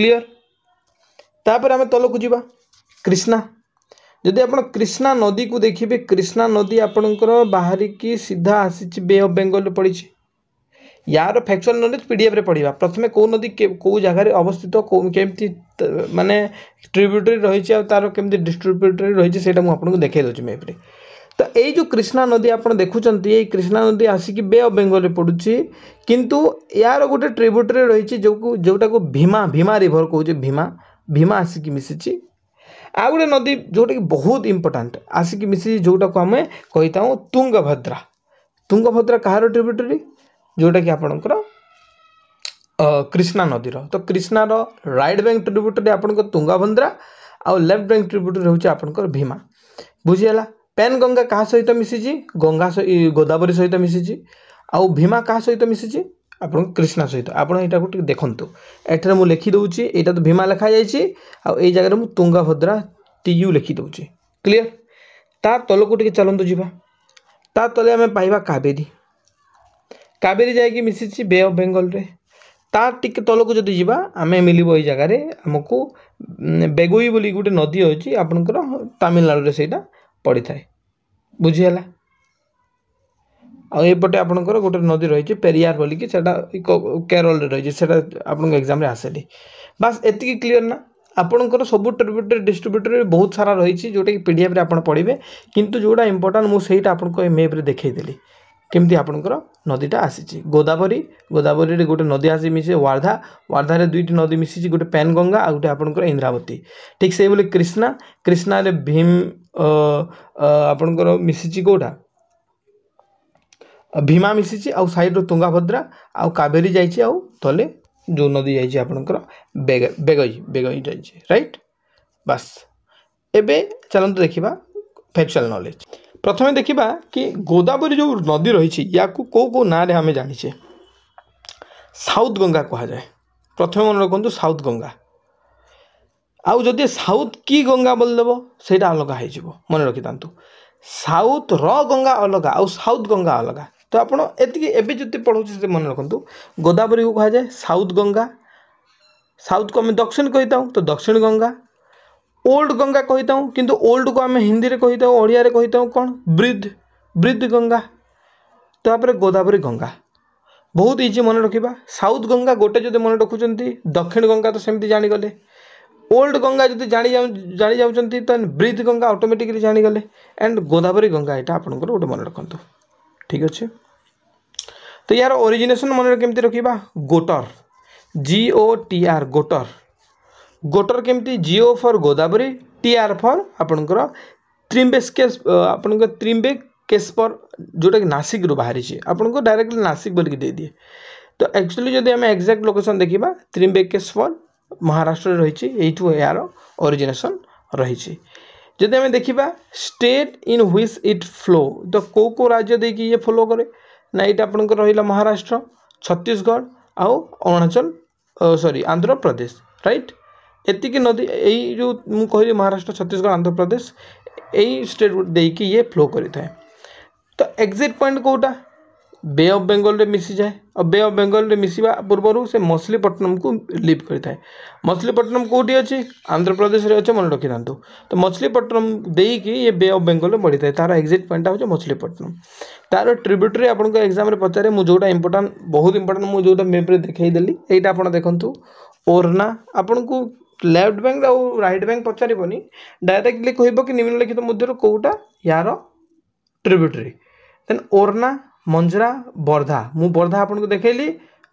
କ୍ଲିଅର୍ ତାପରେ ଆମେ ତଳକୁ ଯିବା କ୍ରିଷ୍ଣା ଯଦି ଆପଣ କ୍ରିଷ୍ଣା ନଦୀକୁ ଦେଖିବେ କ୍ରିଷ୍ଣା ନଦୀ ଆପଣଙ୍କର ବାହାରିକି ସିଧା ଆସିଛି ବେ ଅଫ୍ ବେଙ୍ଗଲରେ ପଡ଼ିଛି यार फैक्चुआल नलेज पीडीएफ रे पढ़ा प्रथम कौन नदी कौ जगह अवस्थित कमी मानने ट्रिब्यूटरी रही है तार कमी डिस्ट्रब्यूटरी रही आपको देखे दूसरी मेप्रे तो ये जो कृष्णा नदी आप देखुं ये कृष्णा नदी आसिक बे अफ बेंगल पड़ू कि यार गोटे ट्रिब्यूटरी रही जो जोटा को भीमा भीमा रिभर कहे भीमा भीमा आसिक मिशि आ गोटे नदी जोटा कि बहुत इंपोर्टाट आसिक मिशि जोटा को आम कही था तुंगभद्रा तुंगभद्रा कह ट्रिब्यूटरी जोटा कि आपण कृष्णा नदी तो कृष्णार रईट बैंक ट्रिब्यूटरी आप तुंगभंद्रा आफ्ट बैंक ट्रिब्यूटरी हूँ आप भीमा बुझीगला पेन गंगा क्या सहित मिसी गंगा गोदावरी सहित मिसी आउ भीमा क्या सहित मिसी आप कृष्णा सहित आपटा को देखु एटर मुझे लिखिदे यहाँ तो भीमा लिखा जाए जगह मुझे तुंगाभद्रा टीयू लिखिदे क्लीयर ता तल को चलत जावा तले आम पाइबा कावेरी କାବେରୀ ଯାଇକି ମିଶିଛି ବେ ଅଫ୍ ବେଙ୍ଗଲରେ ତା ଟିକେ ତଳକୁ ଯଦି ଯିବା ଆମେ ମିଳିବ ଏଇ ଜାଗାରେ ଆମକୁ ବେଗୁଇ ବୋଲି ଗୋଟେ ନଦୀ ଅଛି ଆପଣଙ୍କର ତାମିଲନାଡ଼ୁରେ ସେଇଟା ପଡ଼ିଥାଏ ବୁଝିହେଲା ଆଉ ଏପଟେ ଆପଣଙ୍କର ଗୋଟେ ନଦୀ ରହିଛି ପେରିୟାର ବୋଲିକି ସେଇଟା କେରଳରେ ରହିଛି ସେଇଟା ଆପଣଙ୍କ ଏକ୍ଜାମ୍ରେ ଆସେନି ବାସ୍ ଏତିକି କ୍ଲିଅର୍ ନା ଆପଣଙ୍କର ସବୁ ଟ୍ରିବ୍ୟୁଟରୀ ଡିଷ୍ଟ୍ରିବ୍ୟୁଟରୀ ବହୁତ ସାରା ରହିଛି ଯେଉଁଟାକି ପିଡ଼ିଏଫ୍ରେ ଆପଣ ପଢ଼ିବେ କିନ୍ତୁ ଯେଉଁଟା ଇମ୍ପୋର୍ଟାଣ୍ଟ ମୁଁ ସେଇଟା ଆପଣଙ୍କୁ ଏ ମେପ୍ରେ ଦେଖେଇଦେଲି କେମିତି ଆପଣଙ୍କର ନଦୀଟା ଆସିଛି ଗୋଦାବରୀ ଗୋଦାବରୀରେ ଗୋଟେ ନଦୀ ଆସି ମିଶେ ୱାର୍ଦ୍ଧା ୱାର୍ଦ୍ଧାରେ ଦୁଇଟି ନଦୀ ମିଶିଛି ଗୋଟେ ପେନ୍ଗଙ୍ଗା ଆଉ ଗୋଟେ ଆପଣଙ୍କର ଇନ୍ଦ୍ରାବତୀ ଠିକ୍ ସେଇଭଳି କ୍ରିଷ୍ଣା କ୍ରିଷ୍ଣାରେ ଭୀମ ଆପଣଙ୍କର ମିଶିଛି କେଉଁଟା ଭୀମା ମିଶିଛି ଆଉ ସାଇଡ଼୍ରୁ ତୁଙ୍ଗାଭଦ୍ରା ଆଉ କାବେରୀ ଯାଇଛି ଆଉ ତଲେ ଯେଉଁ ନଦୀ ଯାଇଛି ଆପଣଙ୍କର ବେଗ ବେଗଇ ବେଗଇ ଯାଇଛି ରାଇଟ୍ ବାସ୍ ଏବେ ଚାଲନ୍ତୁ ଦେଖିବା ଫେକ୍ଚୁଆଲ୍ ନଲେଜ୍ ପ୍ରଥମେ ଦେଖିବା କି ଗୋଦାବରୀ ଯେଉଁ ନଦୀ ରହିଛି ୟାକୁ କେଉଁ କେଉଁ ନାଁରେ ଆମେ ଜାଣିଛେ ସାଉଥ ଗଙ୍ଗା କୁହାଯାଏ ପ୍ରଥମେ ମନେ ରଖନ୍ତୁ ସାଉଥ ଗଙ୍ଗା ଆଉ ଯଦି ସାଉଥ କି ଗଙ୍ଗା ବୋଲିଦେବ ସେଇଟା ଅଲଗା ହେଇଯିବ ମନେ ରଖିଥାନ୍ତୁ ସାଉଥର ଗଙ୍ଗା ଅଲଗା ଆଉ ସାଉଥ ଗଙ୍ଗା ଅଲଗା ତ ଆପଣ ଏତିକି ଏବେ ଯଦି ପଢ଼ଉଛି ସେତେ ମନେ ରଖନ୍ତୁ ଗୋଦାବରୀକୁ କୁହାଯାଏ ସାଉଥ ଗଙ୍ଗା ସାଉଥକୁ ଆମେ ଦକ୍ଷିଣ କହିଥାଉ ତ ଦକ୍ଷିଣ ଗଙ୍ଗା ଓଲ୍ଡ ଗଙ୍ଗା କହିଥାଉ କିନ୍ତୁ ଓଲ୍ଡକୁ ଆମେ ହିନ୍ଦୀରେ କହିଥାଉ ଓଡ଼ିଆରେ କହିଥାଉ କ'ଣ ବ୍ରିଦ୍ ବ୍ରିଦ୍ ଗଙ୍ଗା ତାପରେ ଗୋଦାବରୀ ଗଙ୍ଗା ବହୁତ ଇଜି ମନେ ରଖିବା ସାଉଥ୍ ଗଙ୍ଗା ଗୋଟେ ଯଦି ମନେ ରଖୁଛନ୍ତି ଦକ୍ଷିଣ ଗଙ୍ଗା ତ ସେମିତି ଜାଣିଗଲେ ଓଲ୍ଡ ଗଙ୍ଗା ଯଦି ଜାଣି ଜାଣିଯାଉଛନ୍ତି ତ ବ୍ରିଦ୍ ଗଙ୍ଗା ଅଟୋମେଟିକଲି ଜାଣିଗଲେ ଆଣ୍ଡ ଗୋଦାବରୀ ଗଙ୍ଗା ଏଇଟା ଆପଣଙ୍କର ଗୋଟେ ମନେ ରଖନ୍ତୁ ଠିକ୍ ଅଛି ତ ୟାର ଓରିଜିନେସନ୍ ମନେ କେମିତି ରଖିବା ଗୋଟର ଜି ଓ ଟି ଆର୍ ଗୋଟର ଗୋଟର କେମିତି ଜିଓ ଫର୍ ଗୋଦାବରୀ ଟି ଆର୍ ଫର୍ ଆପଣଙ୍କର ତ୍ରିମ୍ବେସ୍କେସ୍ ଆପଣଙ୍କ ତ୍ରିମ୍ବେ କେସ୍ପର୍ ଯେଉଁଟାକି ନାସିକରୁ ବାହାରିଛି ଆପଣଙ୍କୁ ଡାଇରେକ୍ଟଲି ନାସିକ ବୋଲିକି ଦେଇଦିଏ ତ ଆକ୍ଚୁଆଲି ଯଦି ଆମେ ଏକ୍ଜାକ୍ଟ ଲୋକେସନ୍ ଦେଖିବା ତ୍ରିମ୍ବେକେଶ୍ୱର ମହାରାଷ୍ଟ୍ରରେ ରହିଛି ଏଇଠୁ ଏହାର ଅରିଜିନେସନ୍ ରହିଛି ଯଦି ଆମେ ଦେଖିବା state in which it flow ତ କେଉଁ କେଉଁ ରାଜ୍ୟ ଦେଇକି ଇଏ ଫଲୋ କରେ ନା ଏଇଟା ଆପଣଙ୍କର ରହିଲା ମହାରାଷ୍ଟ୍ର ଛତିଶଗଡ଼ ଆଉ ଅରୁଣାଚଳ ସରି ଆନ୍ଧ୍ରପ୍ରଦେଶ ରାଇଟ୍ एति नदी यही जो मुझे महाराष्ट्र छत्तीसगढ़ आंध्र प्रदेश यही स्टेट दे कि ये फ्लो कर तो एक्जिट पॉइंट कौटा बे अफ बेंगल मिशि जाए और बे अफ बेंगल मिशा पूर्व से मछलीपट्टनम को लिव करता है मछलीपट्टनम कौटी अच्छी आंध्र प्रदेश में अच्छे मन रखी था तो मछलीपट्टनम देकि ये बे अफ बेंगल बढ़ी था तार एक्जिट पॉइंट हूँ मछलीपट्टनम तार ट्रिब्यूटरी आप एक्जाम पचारे मुझे जोटा इंपोर्टां बहुत इंपोर्टां मुझे जो मेप्रे देखेदेली यहाँ आप देखूँ ओरना आपन को ଲେଫ୍ଟ ବ୍ୟାଙ୍କ ଆଉ ରାଇଟ୍ ବ୍ୟାଙ୍କ ପଚାରିବନି ଡାଇରେକ୍ଟଲି କହିବ କି ନିମ୍ନଲିଖିତ ମଧ୍ୟରୁ କେଉଁଟା ୟାର ଟ୍ରିବ୍ୟୁଟରୀ ଦେନ୍ ଓର୍ନା ମଞ୍ଜରା ବର୍ଦ୍ଧା ମୁଁ ବର୍ଦ୍ଧା ଆପଣଙ୍କୁ ଦେଖାଇଲି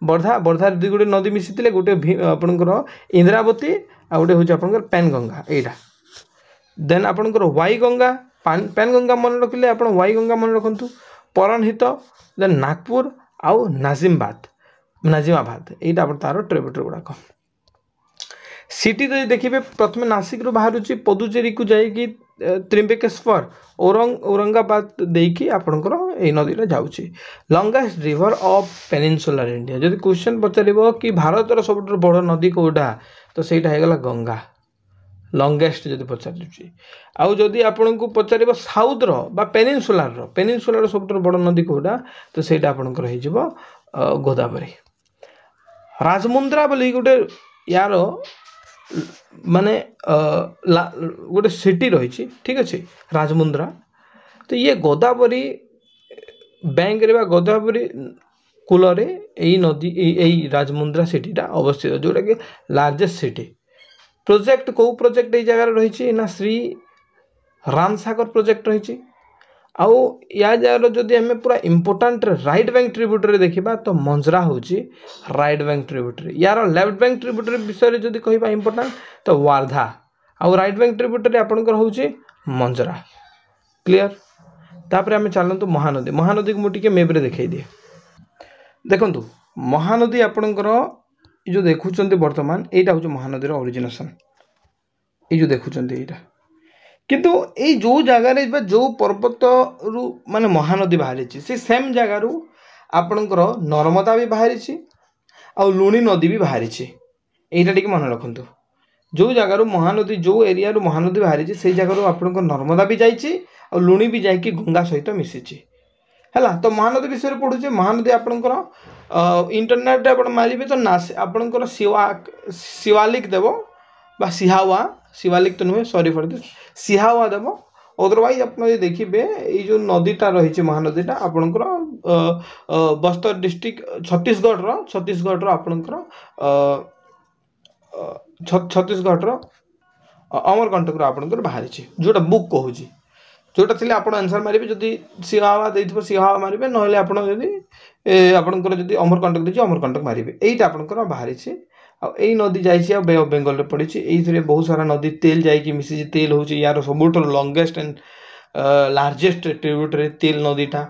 ବର୍ଦ୍ଧା ବର୍ଦ୍ଧାରେ ଦୁଇ ଗୋଟେ ନଦୀ ମିଶିଥିଲେ ଗୋଟେ ଆପଣଙ୍କର ଇନ୍ଦ୍ରାବତୀ ଆଉ ଗୋଟେ ହେଉଛି ଆପଣଙ୍କର ପ୍ୟାନ୍ ଗଙ୍ଗା ଏଇଟା ଦେନ୍ ଆପଣଙ୍କର ୱାଇ ଗଙ୍ଗା ପ୍ୟାନ୍ ଗଙ୍ଗା ମନେ ରଖିଲେ ଆପଣ ୱାଇ ଗଙ୍ଗା ମନେ ରଖନ୍ତୁ ପରନହିତ ଦେନ୍ ନାଗପୁର ଆଉ ନାଜିମବାଦ ନାଜିମାବାଦ ଏଇଟା ଆପଣ ତା'ର ଟ୍ରିବ୍ୟୁଟରୀ ଗୁଡ଼ାକ ସିଟି ଯଦି ଦେଖିବେ ପ୍ରଥମେ ନାସିକରୁ ବାହାରୁଛି ପଦୁଚେରୀକୁ ଯାଇକି ତ୍ରିମ୍ବେକେଶ୍ୱର ଔରଙ୍ଗ ଔରଙ୍ଗାବାଦ ଦେଇକି ଆପଣଙ୍କର ଏଇ ନଦୀଟା ଯାଉଛି longest river of peninsular India ଯଦି କ୍ୱେଶ୍ଚନ୍ ପଚାରିବ କି ଭାରତର ସବୁଠାରୁ ବଡ଼ ନଦୀ କେଉଁଟା ତ ସେଇଟା ହେଇଗଲା ଗଙ୍ଗା ଲଙ୍ଗେଷ୍ଟ ଯଦି ପଚାରୁଛି ଆଉ ଯଦି ଆପଣଙ୍କୁ ପଚାରିବ ସାଉଥ୍ର ବା ପେନିନସୁଲାରର ପେନିନସୁଲାର ସବୁଠାରୁ ବଡ଼ ନଦୀ କେଉଁଟା ତ ସେଇଟା ଆପଣଙ୍କର ହେଇଯିବ ଗୋଦାବରୀ ରାଜମୁନ୍ଦ୍ରା ବୋଲି ଗୋଟେ ୟାର ମାନେ ଗୋଟେ ସିଟି ରହିଛି ଠିକ୍ ଅଛି ରାଜମୁନ୍ଦ୍ରା ତ ଇଏ ଗୋଦାବରୀ ବ୍ୟାଙ୍କରେ ବା ଗୋଦାବରୀ କୂଳରେ ଏଇ ନଦୀ ଏଇ ରାଜମୁନ୍ଦ୍ରା ସିଟିଟା ଅବସ୍ଥିତ ଯେଉଁଟାକି ଲାର୍ଜେଷ୍ଟ ସିଟି ପ୍ରୋଜେକ୍ଟ କେଉଁ ପ୍ରୋଜେକ୍ଟ ଏଇ ଜାଗାରେ ରହିଛି ନା ଶ୍ରୀ ରାମସାଗର ପ୍ରୋଜେକ୍ଟ ରହିଛି आ या जगह जदि आम पूरा इम्पोर्टाट रईट बैंक ट्रिब्यूटरी देखा तो मंजरा हूँ रईट बैंक ट्रिब्यूटरी यार लेफ्ट बैंक ट्रिब्यूटरी विषय में जब कह इंपोर्टां तो वार्धा आउ रईट बैंक ट्रिब्यूटरी आपंकर मंजरा क्लीयर तापर आम चलत महानदी महानदी को मुझे मेप्रे देखिए देखु महानदी आपणकर जो देखुं बर्तमान यहाँ हूँ महानदी ओरिजिनेसन यू देखुंटा କିନ୍ତୁ ଏଇ ଯେଉଁ ଜାଗାରେ ବା ଯେଉଁ ପର୍ବତରୁ ମାନେ ମହାନଦୀ ବାହାରିଛି ସେ ସେମ୍ ଜାଗାରୁ ଆପଣଙ୍କର ନର୍ମଦା ବି ବାହାରିଛି ଆଉ ଲୁଣି ନଦୀ ବି ବାହାରିଛି ଏଇଟା ଟିକେ ମନେ ରଖନ୍ତୁ ଯେଉଁ ଜାଗାରୁ ମହାନଦୀ ଯେଉଁ ଏରିଆରୁ ମହାନଦୀ ବାହାରିଛି ସେଇ ଜାଗାରୁ ଆପଣଙ୍କ ନର୍ମଦା ବି ଯାଇଛି ଆଉ ଲୁଣି ବି ଯାଇକି ଗଙ୍ଗା ସହିତ ମିଶିଛି ହେଲା ତ ମହାନଦୀ ବିଷୟରେ ପଢ଼ୁଛେ ମହାନଦୀ ଆପଣଙ୍କର ଇଣ୍ଟରନେଟ୍ରେ ଆପଣ ମାରିବେ ତ ନା ଆପଣଙ୍କର ଶିୱା ଶିୱାଲିକ୍ ଦେବ ବା ସିହାୱା ଶିୱାଲିକ୍ ତ ନୁହେଁ ସରି ଫର୍ ଦିସ୍ ସିହାୱା ଦେବ ଅଦରୱାଇଜ୍ ଆପଣ ଯଦି ଦେଖିବେ ଏଇ ଯେଉଁ ନଦୀଟା ରହିଛି ମହାନଦୀଟା ଆପଣଙ୍କର ବସ୍ତର ଡିଷ୍ଟ୍ରିକ୍ଟ ଛତିଶଗଡ଼ର ଛତିଶଗଡ଼ର ଆପଣଙ୍କର ଛତିଶଗଡ଼ର ଅମରକଣ୍ଟକରୁ ଆପଣଙ୍କର ବାହାରିଛି ଯେଉଁଟା ବୁକ୍ କହୁଛି ଯେଉଁଟା ଥିଲେ ଆପଣ ଆନ୍ସର୍ ମାରିବେ ଯଦି ସିହାୱା ଦେଇଥିବ ସିହାୱା ମାରିବେ ନହେଲେ ଆପଣ ଯଦି ଆପଣଙ୍କର ଯଦି ଅମରକଣ୍ଟକ ଦେଇଛି ଅମରକଣ୍ଟକ ମାରିବେ ଏଇଟା ଆପଣଙ୍କର ବାହାରିଛି ଆଉ ଏଇ ନଦୀ ଯାଇଛି ଆଉ ବେ ଅଫ୍ ପଡ଼ିଛି ଏଇଥିରେ ବହୁତ ସାରା ନଦୀ ତେଲ ଯାଇକି ମିଶିଛି ତେଲ ହେଉଛି ଏହାର ସବୁଠାରୁ ଲଙ୍ଗେଷ୍ଟ ଆଣ୍ଡ ଲାର୍ଜେଷ୍ଟ ଟ୍ରିବ୍ୟୁଟରେ ତେଲ ନଦୀଟା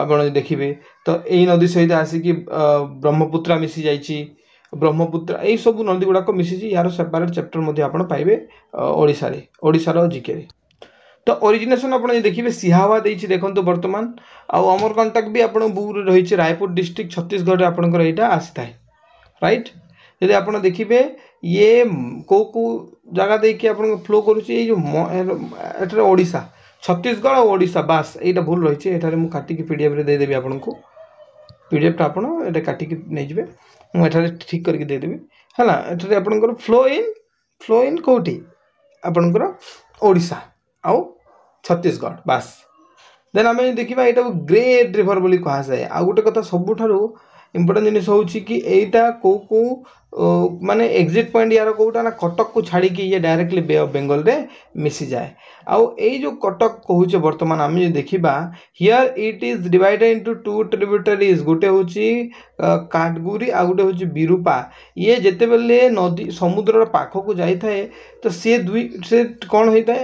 ଆପଣ ଯଦି ଦେଖିବେ ତ ଏଇ ନଦୀ ସହିତ ଆସିକି ବ୍ରହ୍ମପୁତ୍ରା ମିଶିଯାଇଛି ବ୍ରହ୍ମପୁତ୍ର ଏଇସବୁ ନଦୀ ଗୁଡ଼ାକ ମିଶିଛି ଏହାର ସେପାରେଟ୍ ଚାପ୍ଟର ମଧ୍ୟ ଆପଣ ପାଇବେ ଓଡ଼ିଶାରେ ଓଡ଼ିଶାର ଜିକେରେ ତ ଅରିଜିନେସନ୍ ଆପଣ ଯଦି ଦେଖିବେ ସିହାୱା ଦେଇଛି ଦେଖନ୍ତୁ ବର୍ତ୍ତମାନ ଆଉ ଅମରକଣ୍ଟକ ବି ଆପଣଙ୍କ ବୁକ୍ରେ ରହିଛି ରାୟପୁର ଡିଷ୍ଟ୍ରିକ୍ଟ ଛତିଶଗଡ଼ରେ ଆପଣଙ୍କର ଏଇଟା ଆସିଥାଏ ରାଇଟ୍ ଯଦି ଆପଣ ଦେଖିବେ ଇଏ କେଉଁ କେଉଁ ଜାଗା ଦେଇକି ଆପଣଙ୍କୁ ଫ୍ଲୋ କରୁଛି ଏଇ ଯେଉଁ ଏଠାରେ ଓଡ଼ିଶା ଛତିଶଗଡ଼ ଆଉ ଓଡ଼ିଶା ବାସ୍ ଏଇଟା ଭୁଲ ରହିଛି ଏଠାରେ ମୁଁ କାଟିକି ପିଡ଼ିଏଫ୍ରେ ଦେଇଦେବି ଆପଣଙ୍କୁ ପିଡ଼ିଏଫ୍ଟା ଆପଣ ଏଇଟା କାଟିକି ନେଇଯିବେ ମୁଁ ଏଠାରେ ଠିକ୍ କରିକି ଦେଇଦେବି ହେଲା ଏଠାରେ ଆପଣଙ୍କର ଫ୍ଲୋ ଇନ୍ ଫ୍ଲୋ ଇନ୍ କେଉଁଠି ଆପଣଙ୍କର ଓଡ଼ିଶା ଆଉ ଛତିଶଗଡ଼ ବାସ୍ ଦେନ୍ ଆମେ ଦେଖିବା ଏଇଟାକୁ ଗ୍ରେଟ୍ ରିଭର୍ ବୋଲି କୁହାଯାଏ ଆଉ ଗୋଟେ କଥା ସବୁଠାରୁ ଇମ୍ପୋର୍ଟାଣ୍ଟ ଜିନିଷ ହେଉଛି କି ଏଇଟା କେଉଁ କେଉଁ माने एक्जिट पॉइंट यार कौटा ना कटक को छाड़ी ये डायरेक्टली बेअ अफ बेंगल मिसी जाए आउ जो कटक कहे बर्तमान आम जो देखा here it is divide into two tributaries गोटे हूँ काटगुरी आ गए हूँ बीरूपा ये जिते बे नदी समुद्र पाख को जाए तो सी दुई से कौन होता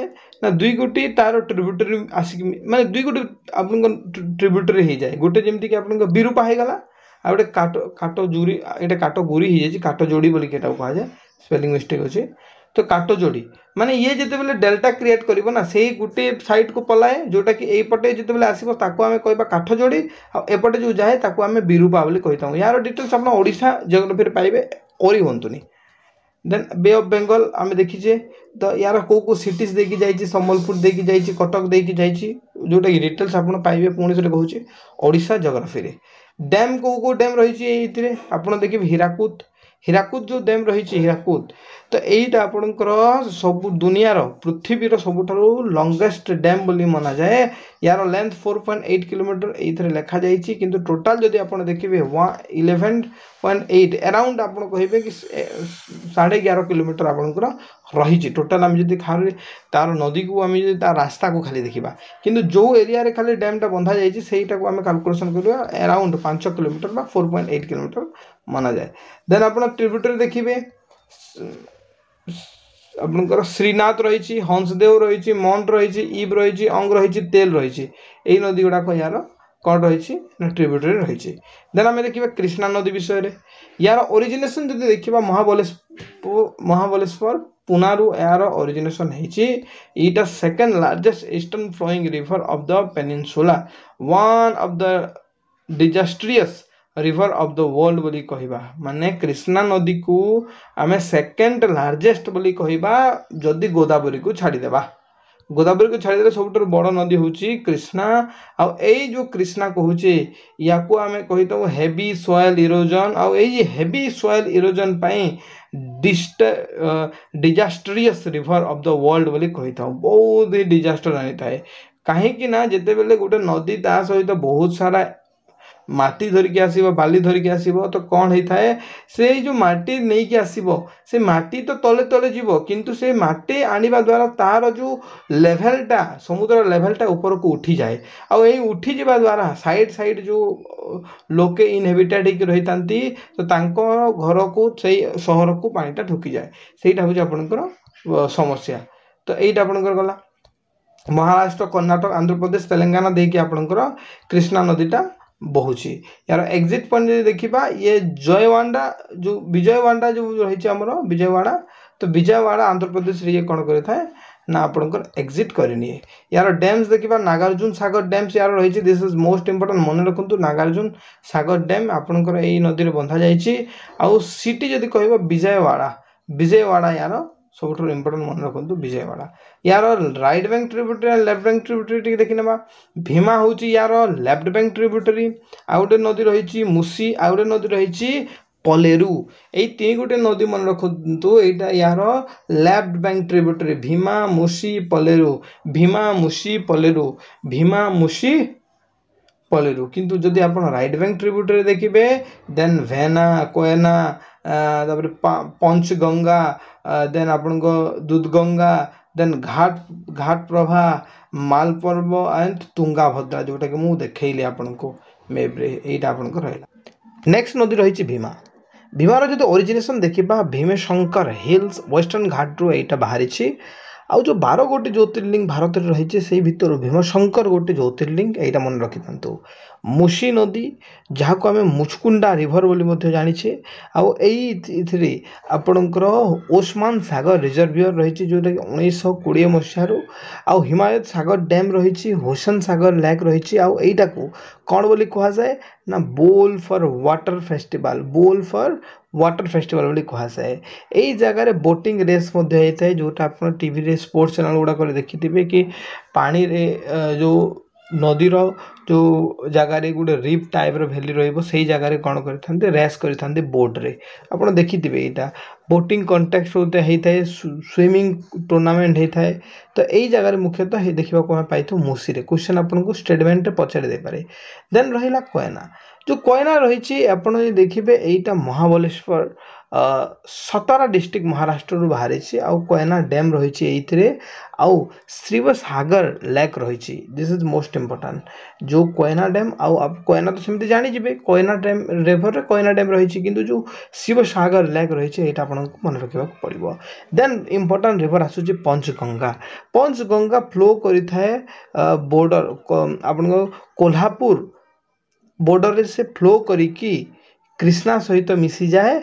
ना दुई गोटी तार ट्रिब्यूटरी आसिक मैंने दुई गोटी आप ट्रिब्यूटरी हो जाए गोटे जमीक आप बीरूपा होगा ଆଉ ଗୋଟେ କାଟ କାଟ ଜୁରି ଏଇଟା କାଟ ଗୁରି ହେଇଯାଇଛି କାଟ ଯୋଡ଼ି ବୋଲିକି ଏଇଟାକୁ କୁହାଯାଏ ସ୍ପେଲିଂ ମିଷ୍ଟେକ୍ ଅଛି ତ କାଟ ଯୋଡ଼ି ମାନେ ଇଏ ଯେତେବେଳେ ଡେଲ୍ଟା କ୍ରିଏଟ୍ କରିବ ନା ସେଇ ଗୋଟିଏ ସାଇଡ଼୍କୁ ପଲାଏ ଯେଉଁଟାକି ଏଇପଟେ ଯେତେବେଳେ ଆସିବ ତାକୁ ଆମେ କହିବା କାଠ ଯୋଡ଼ି ଆଉ ଏପଟେ ଯେଉଁ ଯାଏ ତାକୁ ଆମେ ବିରୁପା ବୋଲି କହିଥାଉ ୟାର ଡିଟେଲ୍ସ ଆପଣ ଓଡ଼ିଶା ଜିଓଗ୍ରାଫିରେ ପାଇବେ ଓରି ହୁଅନ୍ତୁନି ଦେନ୍ ବେ ଅଫ୍ ବେଙ୍ଗଲ ଆମେ ଦେଖିଛେ ତ ୟାର କେଉଁ କେଉଁ ସିଟିଜ୍ ଦେଇକି ଯାଇଛି ସମ୍ବଲପୁର ଦେଇକି ଯାଇଛି କଟକ ଦେଇକି ଯାଇଛି ଯେଉଁଟାକି ଡିଟେଲ୍ସ ଆପଣ ପାଇବେ ପୁଣି ଥରେ କହୁଛି ଓଡ଼ିଶା ଜୋଗ୍ରାଫିରେ ଡ୍ୟାମ୍ କେଉଁ କେଉଁ ଡ୍ୟାମ୍ ରହିଛି ଏଇଥିରେ ଆପଣ ଦେଖିବେ ହୀରାକୁଦ ହୀରାକୁଦ ଯେଉଁ ଡ୍ୟାମ୍ ରହିଛି ହୀରାକୁଦ ତ ଏଇଟା ଆପଣଙ୍କର ସବୁ ଦୁନିଆର ପୃଥିବୀର ସବୁଠାରୁ ଲଙ୍ଗେଷ୍ଟ ଡ୍ୟାମ୍ ବୋଲି ମନାଯାଏ ୟାର length four point eight kilometre ଏଇଥିରେ ଲେଖାଯାଇଛି କିନ୍ତୁ ଟୋଟାଲ୍ ଯଦି ଆପଣ ଦେଖିବେ one eleven point eight around ଆପଣ କହିବେ କି ସାଢ଼େ ଏଗାର କିଲୋମିଟର ଆପଣଙ୍କର ରହିଛି ଟୋଟାଲ୍ ଆମେ ଯଦି ଖାଲି ତା'ର ନଦୀକୁ ଆମେ ଯଦି ତା ରାସ୍ତାକୁ ଖାଲି ଦେଖିବା କିନ୍ତୁ ଯେଉଁ ଏରିଆରେ ଖାଲି ଡ୍ୟାମ୍ଟା ବନ୍ଧା ଯାଇଛି ସେଇଟାକୁ ଆମେ କାଲକୁଲେସନ୍ କରିବା ଆରାଉଣ୍ଡ ପାଞ୍ଚ କିଲୋମିଟର ବା ଫୋର୍ ପଏଣ୍ଟ ଏଇଟ୍ କିଲୋମିଟର ମନାଯାଏ ଦେନ୍ ଆପଣ ଟ୍ରିବ୍ୟୁଟରୀ ଦେଖିବେ ଆପଣଙ୍କର ଶ୍ରୀନାଥ ରହିଛି ହଂସଦେଓ ରହିଛି ମଣ୍ଟ ରହିଛି ଇବ୍ ରହିଛି ଅଙ୍ଗ ରହିଛି ତେଲ ରହିଛି ଏଇ ନଦୀ ଗୁଡ଼ାକ ଏହାର କ'ଣ ରହିଛି ନା ଟ୍ରିବ୍ୟୁଟରୀ ରହିଛି ଦେନ୍ ଆମେ ଦେଖିବା କ୍ରିଷ୍ଣା ନଦୀ ବିଷୟରେ ୟାର ଓରିଜିନେସନ୍ ଯଦି ଦେଖିବା ମହାବଲେଶ୍ୱର ମହାବଲେଶ୍ୱର ପୁନାରୁ ଏହାର ଅରିଜିନେସନ୍ ହେଇଛି it a second largest eastern flowing river of the peninsula one of the disastrous river of the world ବୋଲି କହିବା ମାନେ କ୍ରିଷ୍ଣା ନଦୀକୁ ଆମେ ସେକେଣ୍ଡ ଲାର୍ଜେଷ୍ଟ ବୋଲି କହିବା ଯଦି ଗୋଦାବରୀକୁ ଛାଡ଼ିଦେବା ଗୋଦାବରୀକୁ ଛାଡ଼ିଦେଲେ ସବୁଠାରୁ ବଡ଼ ନଦୀ ହେଉଛି କ୍ରିଷ୍ଣା ଆଉ ଏଇ ଯେଉଁ କ୍ରିଷ୍ଣା କହୁଛେ ୟାକୁ ଆମେ କହିଥାଉ ହେଭି ସଏଲ୍ ଇରୋଜନ୍ ଆଉ ଏଇ ହେଭି ସଏଲ୍ ଇରୋଜନ୍ ପାଇଁ ଡିଷ୍ଟ disastrous river of the world ବୋଲି କହିଥାଉ ବହୁତ ହିଁ ଡିଜାଷ୍ଟର୍ ଆଣିଥାଏ କାହିଁକି ନା ଯେତେବେଳେ ଗୋଟେ ନଦୀ ତା ସହିତ ବହୁତ ସାରା ମାଟି ଧରିକି ଆସିବ ବାଲି ଧରିକି ଆସିବ ତ କ'ଣ ହେଇଥାଏ ସେଇ ଯେଉଁ ମାଟି ନେଇକି ଆସିବ ସେ ମାଟି ତ ତଳେ ତଳେ ଯିବ କିନ୍ତୁ ସେ ମାଟି ଆଣିବା ଦ୍ୱାରା ତା'ର ଯେଉଁ ଲେଭେଲ୍ଟା ସମୁଦ୍ରର ଲେଭେଲ୍ଟା ଉପରକୁ ଉଠିଯାଏ ଆଉ ଏଇ ଉଠିଯିବା ଦ୍ୱାରା ସାଇଡ଼୍ ସାଇଡ଼୍ ଯେଉଁ ଲୋକେ ଇନହେବିଟେଡ୍ ହେଇକି ରହିଥାନ୍ତି ତ ତାଙ୍କ ଘରକୁ ସେଇ ସହରକୁ ପାଣିଟା ଢୁକିଯାଏ ସେଇଟା ହେଉଛି ଆପଣଙ୍କର ସମସ୍ୟା ତ ଏଇଟା ଆପଣଙ୍କର ଗଲା ମହାରାଷ୍ଟ୍ର କର୍ଣ୍ଣାଟକ ଆନ୍ଧ୍ରପ୍ରଦେଶ ତେଲେଙ୍ଗାନା ଦେଇକି ଆପଣଙ୍କର କ୍ରିଷ୍ଣା ନଦୀଟା ବହୁଛି ଏହାର ଏକ୍ଜିଟ୍ ପଏଣ୍ଟ ଯଦି ଦେଖିବା ଇଏ ଜୟୱାଣ୍ଡା ଯେଉଁ ବିଜୟୱାଣ୍ଡା ଯେଉଁ ରହିଛି ଆମର ବିଜୟୱାଡ଼ା ତ ବିଜୟୱାଡ଼ା ଆନ୍ଧ୍ରପ୍ରଦେଶରେ ଇଏ କ'ଣ କରିଥାଏ ନା ଆପଣଙ୍କର ଏକ୍ଜିଟ୍ କରିନିଏ ଏହାର ଡ୍ୟାମ୍ସ ଦେଖିବା ନାଗାର୍ଜୁନ ସାଗର ଡ୍ୟାମ୍ସ ଏହାର ରହିଛି ଦିସ୍ ଇଜ୍ ମୋଷ୍ଟ ଇମ୍ପୋର୍ଟାଣ୍ଟ ମନେ ରଖନ୍ତୁ ନାଗାର୍ଜୁନ ସାଗର ଡ୍ୟାମ୍ ଆପଣଙ୍କର ଏଇ ନଦୀରେ ବନ୍ଧାଯାଇଛି ଆଉ ସିଟି ଯଦି କହିବ ବିଜୟୱାଡ଼ା ବିଜୟୱାଡ଼ା ଏହାର ସବୁଠାରୁ ଇମ୍ପୋର୍ଟାଣ୍ଟ ମନେ ରଖନ୍ତୁ ବିଜୟୱାଡ଼ା ୟାର ରାଇଟ୍ ବ୍ୟାଙ୍କ ଟ୍ରିବ୍ୟୁଟରୀ ଆଉ ଲେଫ୍ଟ ବ୍ୟାଙ୍କ ଟ୍ରିବ୍ୟୁଟରୀ ଟିକେ ଦେଖିନେବା ଭୀମା ହେଉଛି ୟାର ଲେଫ୍ଟ ବ୍ୟାଙ୍କ ଟ୍ରିବ୍ୟୁଟରୀ ଆଉ ଗୋଟେ ନଦୀ ରହିଛି ମୁସି ଆଉ ଗୋଟେ ନଦୀ ରହିଛି ପଲେରୁ ଏଇ ତିନି ଗୋଟେ ନଦୀ ମନେ ରଖନ୍ତୁ ଏଇଟା ଏହାର left bank tributary Bhima Musi Paleru Bhima Musi Paleru Bhima Musi Paleru କିନ୍ତୁ ଯଦି ଆପଣ ରାଇଟ୍ ବ୍ୟାଙ୍କ ଟ୍ରିବ୍ୟୁଟରୀ ଦେଖିବେ ଦେନ୍ ଭେନା କୋଏନା ତାପରେ ପଞ୍ଚଗଙ୍ଗା ଦେନ୍ ଆପଣଙ୍କ ଦୁଧଗଙ୍ଗା ଦେନ୍ ଘାଟ ଘାଟ ପ୍ରଭା ମାଲପର୍ବ ଆଣ୍ଡ ତୁଙ୍ଗାଭଦ୍ରା ଯେଉଁଟାକି ମୁଁ ଦେଖେଇଲି ଆପଣଙ୍କୁ ମେପ୍ରେ ଏଇଟା ଆପଣଙ୍କର ରହିଲା ନେକ୍ସଟ ନଦୀ ରହିଛି ଭୀମା ଭୀମାର ଯଦି ଓରିଜିନେସନ୍ ଦେଖିବା ଭୀମେଶଙ୍କର ହିଲ୍ସ ୱେଷ୍ଟର୍ଣ୍ଣ ଘାଟରୁ ଏଇଟା ବାହାରିଛି ଆଉ ଯେଉଁ ବାର ଗୋଟି ଜ୍ୟୋତିର୍ଲିଙ୍ଗ ଭାରତରେ ରହିଛି ସେଇ ଭିତରୁ ଭୀମଶଙ୍କର ଗୋଟେ ଜ୍ୟୋତିର୍ଲିଙ୍ଗ ଏଇଟା ମନେ ରଖିଥାନ୍ତୁ ମୁଷି ନଦୀ ଯାହାକୁ ଆମେ ମୁଚକୁଣ୍ଡା ରିଭର୍ ବୋଲି ମଧ୍ୟ ଜାଣିଛେ ଆଉ ଏଇଥିରେ ଆପଣଙ୍କର ଓସମାନ ସାଗର ରିଜର୍ଭିୟର୍ ରହିଛି ଯେଉଁଟାକି ଉଣେଇଶହ କୋଡ଼ିଏ ମସିହାରୁ ଆଉ ହିମାୟତ ସାଗର ଡ୍ୟାମ୍ ରହିଛି ହୋସେନ ସାଗର ଲେକ୍ ରହିଛି ଆଉ ଏଇଟାକୁ କ'ଣ ବୋଲି କୁହାଯାଏ ନା bowl for water festival bowl for water festival ବୋଲି କୁହାଯାଏ ଏଇ ଜାଗାରେ ବୋଟିଂ ରେସ୍ ମଧ୍ୟ ହେଇଥାଏ ଯେଉଁଟା ଆପଣ ଟିଭିରେ ସ୍ପୋର୍ଟସ୍ ଚ୍ୟାନେଲ୍ ଗୁଡ଼ାକରେ ଦେଖିଥିବେ କି ପାଣିରେ ଯେଉଁ ନଦୀର ଯେଉଁ ଜାଗାରେ ଗୋଟେ ରିପ୍ ଟାଇପ୍ର ଭ୍ୟାଲି ରହିବ ସେଇ ଜାଗାରେ କ'ଣ କରିଥାନ୍ତି ରେସ୍ କରିଥାନ୍ତି ବୋଟ୍ରେ ଆପଣ ଦେଖିଥିବେ ଏଇଟା ବୋଟିଂ କଣ୍ଟେଷ୍ଟ ଗୋଟେ ହେଇଥାଏ ସୁଇମିଂ ଟୁର୍ଣ୍ଣାମେଣ୍ଟ ହେଇଥାଏ ତ ଏଇ ଜାଗାରେ ମୁଖ୍ୟତଃ ଦେଖିବାକୁ ଆମେ ପାଇଥାଉ ମୁସିରେ କୋଶ୍ଚିନ୍ ଆପଣଙ୍କୁ ଷ୍ଟେଟମେଣ୍ଟରେ ପଚାରି ଦେଇପାରେ ଦେନ୍ ରହିଲା କୋଏନା ଯେଉଁ କଇନା ରହିଛି ଆପଣ ଯଦି ଦେଖିବେ ଏଇଟା ମହାବଲେଶ୍ୱର ସତାରା ଡିଷ୍ଟ୍ରିକ୍ଟ ମହାରାଷ୍ଟ୍ରରୁ ବାହାରିଛି ଆଉ କଏନା ଡ୍ୟାମ୍ ରହିଛି ଏଇଥିରେ ଆଉ ଶ୍ରୀବ ସାଗର ଲେକ୍ ରହିଛି ଦିସ୍ ଇଜ୍ ମୋଷ୍ଟ ଇମ୍ପୋର୍ଟାଣ୍ଟ ଯେଉଁ କଏନା ଡ୍ୟାମ୍ ଆଉ କଏନା ତ ସେମିତି ଜାଣିଯିବେ କଏନା ଡ୍ୟାମ୍ ରେଭରରେ କଏନା ଡ୍ୟାମ୍ ରହିଛି କିନ୍ତୁ ଯେଉଁ ଶିବ ସାଗର ଲେକ୍ ରହିଛି ଏଇଟା ଆପଣଙ୍କୁ ମନେ ରଖିବାକୁ ପଡ଼ିବ ଦେନ୍ ଇମ୍ପୋର୍ଟାଣ୍ଟ ରିଭର ଆସୁଛି ପଞ୍ଚଗଙ୍ଗା ପଞ୍ଚଗଙ୍ଗା ଫ୍ଲୋ କରିଥାଏ ବୋର୍ଡ଼ର ଆପଣଙ୍କ କୋଲ୍ହାପୁର बॉर्डर से फ्लो करिकी कृष्णा सहित तो मिसी जाए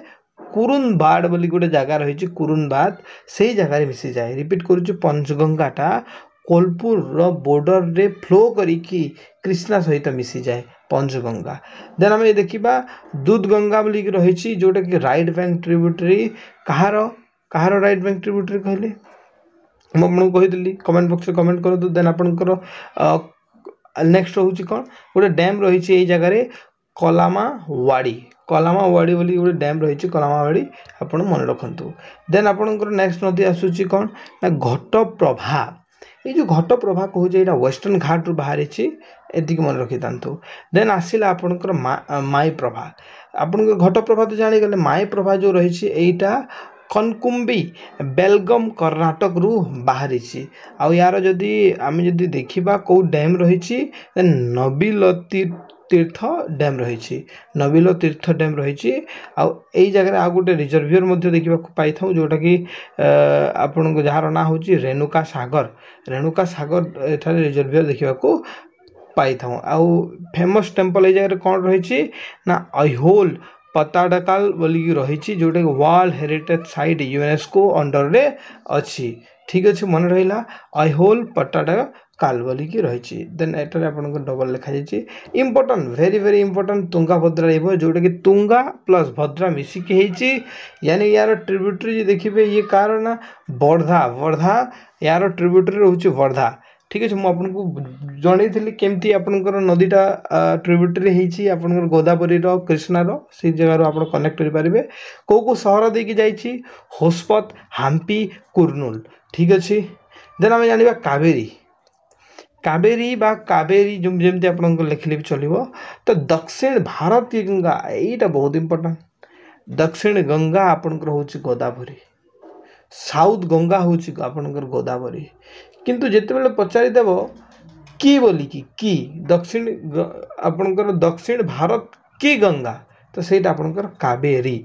कुरुन बाड बोली गोटे जगह रही कुरुन बाद से जगह मिसी जाए रिपीट पंचगंगाटा कोलपुर बॉर्डर रे फ्लो करी कृष्णा सहित तो मिसी जाए पंचगंगा देन आम देखा दूध गंगा बोल रही जोटा कि रईट बैंक ट्रिब्यूटरी कहार कहार रईट बैंक ट्रिब्यूटरी कहली मुझे कही कमेंट बक्स कमेंट कर देन आपण ନେକ୍ସଟ ହେଉଛି କ'ଣ ଗୋଟେ ଡ୍ୟାମ୍ ରହିଛି ଏଇ ଜାଗାରେ କଲାମାୱାଡ଼ି କଲାମାୱାଡ଼ି ବୋଲି ଗୋଟେ ଡ୍ୟାମ୍ ରହିଛି କଲାମାୱାଡ଼ି ଆପଣ ମନେ ରଖନ୍ତୁ ଦେନ୍ ଆପଣଙ୍କର ନେକ୍ସଟ ନଦୀ ଆସୁଛି କ'ଣ ନା ଘଟପ୍ରଭା ଏଇ ଯେଉଁ ଘଟପ୍ରଭା କହୁଛି ଏଇଟା ୱେଷ୍ଟର୍ଣ୍ଣ ଘାଟରୁ ବାହାରିଛି ଏତିକି ମନେ ରଖିଥାନ୍ତୁ ଦେନ୍ ଆସିଲା ଆପଣଙ୍କର ମାଇ ପ୍ରଭା ଆପଣଙ୍କ ଘଟପ୍ରଭା ତ ଜାଣିଗଲେ ମାଇ ପ୍ରଭା ଯେଉଁ ରହିଛି ଏଇଟା କନକୁମ୍ବି ବେଲଗମ୍ କର୍ଣ୍ଣାଟକରୁ ବାହାରିଛି ଆଉ ୟାର ଯଦି ଆମେ ଯଦି ଦେଖିବା କେଉଁ ଡ୍ୟାମ୍ ରହିଛି ନବିଲ ତୀର୍ଥ ଡ୍ୟାମ୍ ରହିଛି ନବିଲ ତୀର୍ଥ ଡ୍ୟାମ୍ ରହିଛି ଆଉ ଏଇ ଜାଗାରେ ଆଉ ଗୋଟେ ରିଜର୍ଭିୟର୍ ମଧ୍ୟ ଦେଖିବାକୁ ପାଇଥାଉ ଯେଉଁଟାକି ଆପଣଙ୍କୁ ଯାହାର ନାଁ ହେଉଛି ରେଣୁକା ସାଗର ରେଣୁକା ସାଗର ଏଠାରେ ରିଜର୍ଭିୟର୍ ଦେଖିବାକୁ ପାଇଥାଉ ଆଉ ଫେମସ୍ ଟେମ୍ପଲ୍ ଏଇ ଜାଗାରେ କ'ଣ ରହିଛି ନା ଅଇହୋଲ୍ पताडकाल बोलिकी रही जोटा कि world heritage site UNESCO under में अच्छी ठीक अच्छे मन रही आईहोल पट्टाडकाल बोलिकी रही देन आप डबल लिखा जाए इम्पोर्टाट भेरी भेरी इम्पोर्टाट तुंगा भद्रा रही है जोटा कि तुंगा प्लस भद्रा मिसिकी यानी यार ट्रिब्यूटरी देखिए ये कारण ना वर्धा बर्धा यार ट्रिब्यूटरी रोचे वर्धा ठीक अच्छे मुझे जनईली केमती आपर नदीटा ट्रिब्यूटरी आप गोदावरी कृष्णार से जगह आप कनेक्ट करेंगे कौ कौ सहर दे कि जाइपत हम्पी कुर्नूल ठीक अच्छे देन आम जाना कावेरी कावेरी बा कावेरी जो जमी आप लिखने चलो तो दक्षिण भारतीय गंगा यहाँ बहुत इम्पोर्टाट दक्षिण गंगा आपणकर गोदावरी साउथ गंगा हूँ आपण गोदावरी किंतु जितेबले पचारिदेव कि बोल कि कि दक्षिण आपणकर दक्षिण भारत कि गंगा तो सही आपणकर कावेरी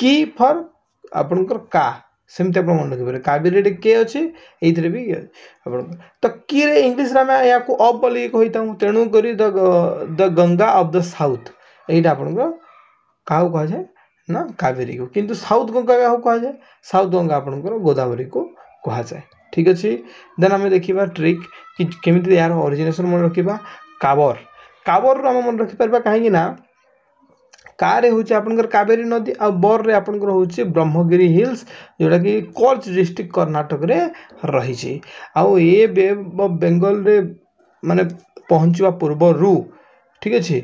कि फर आपणकर का सेमती आप मन रखी कावेरी किए अच्छे ये भी आप तो किए इंग्लीश आम यहाँ अब बोल कही तेणुक the Ganga of the south यही आप क्या कहुए ना कावेरी को किंतु साउथ गंगा क्या कहुए साउथ गंगा आप गोदावरी को कहा जाए ঠিক আছে ଦେନ୍ ଆମେ ଦେଖିବା ଟ୍ରିକ୍ କି କେମିତି ଏହାର ଅରିଜିନେସନ୍ ମନେ ରଖିବା କାବର କାବରରୁ ଆମେ ମନେ ରଖିପାରିବା କାହିଁକି ନା କାରେ ହେଉଛି ଆପଣଙ୍କର କାବେରୀ ନଦୀ ଆଉ ବରରେ ଆପଣଙ୍କର ହେଉଛି ବ୍ରହ୍ମଗିରି ହିଲ୍ସ ଯେଉଁଟାକି କଚ୍ଛ ଡିଷ୍ଟ୍ରିକ୍ଟ କର୍ଣ୍ଣାଟକରେ ରହିଛି ଆଉ ଏ ବେଙ୍ଗଲରେ ମାନେ ପହଞ୍ଚିବା ପୂର୍ବରୁ ଠିକ୍ ଅଛି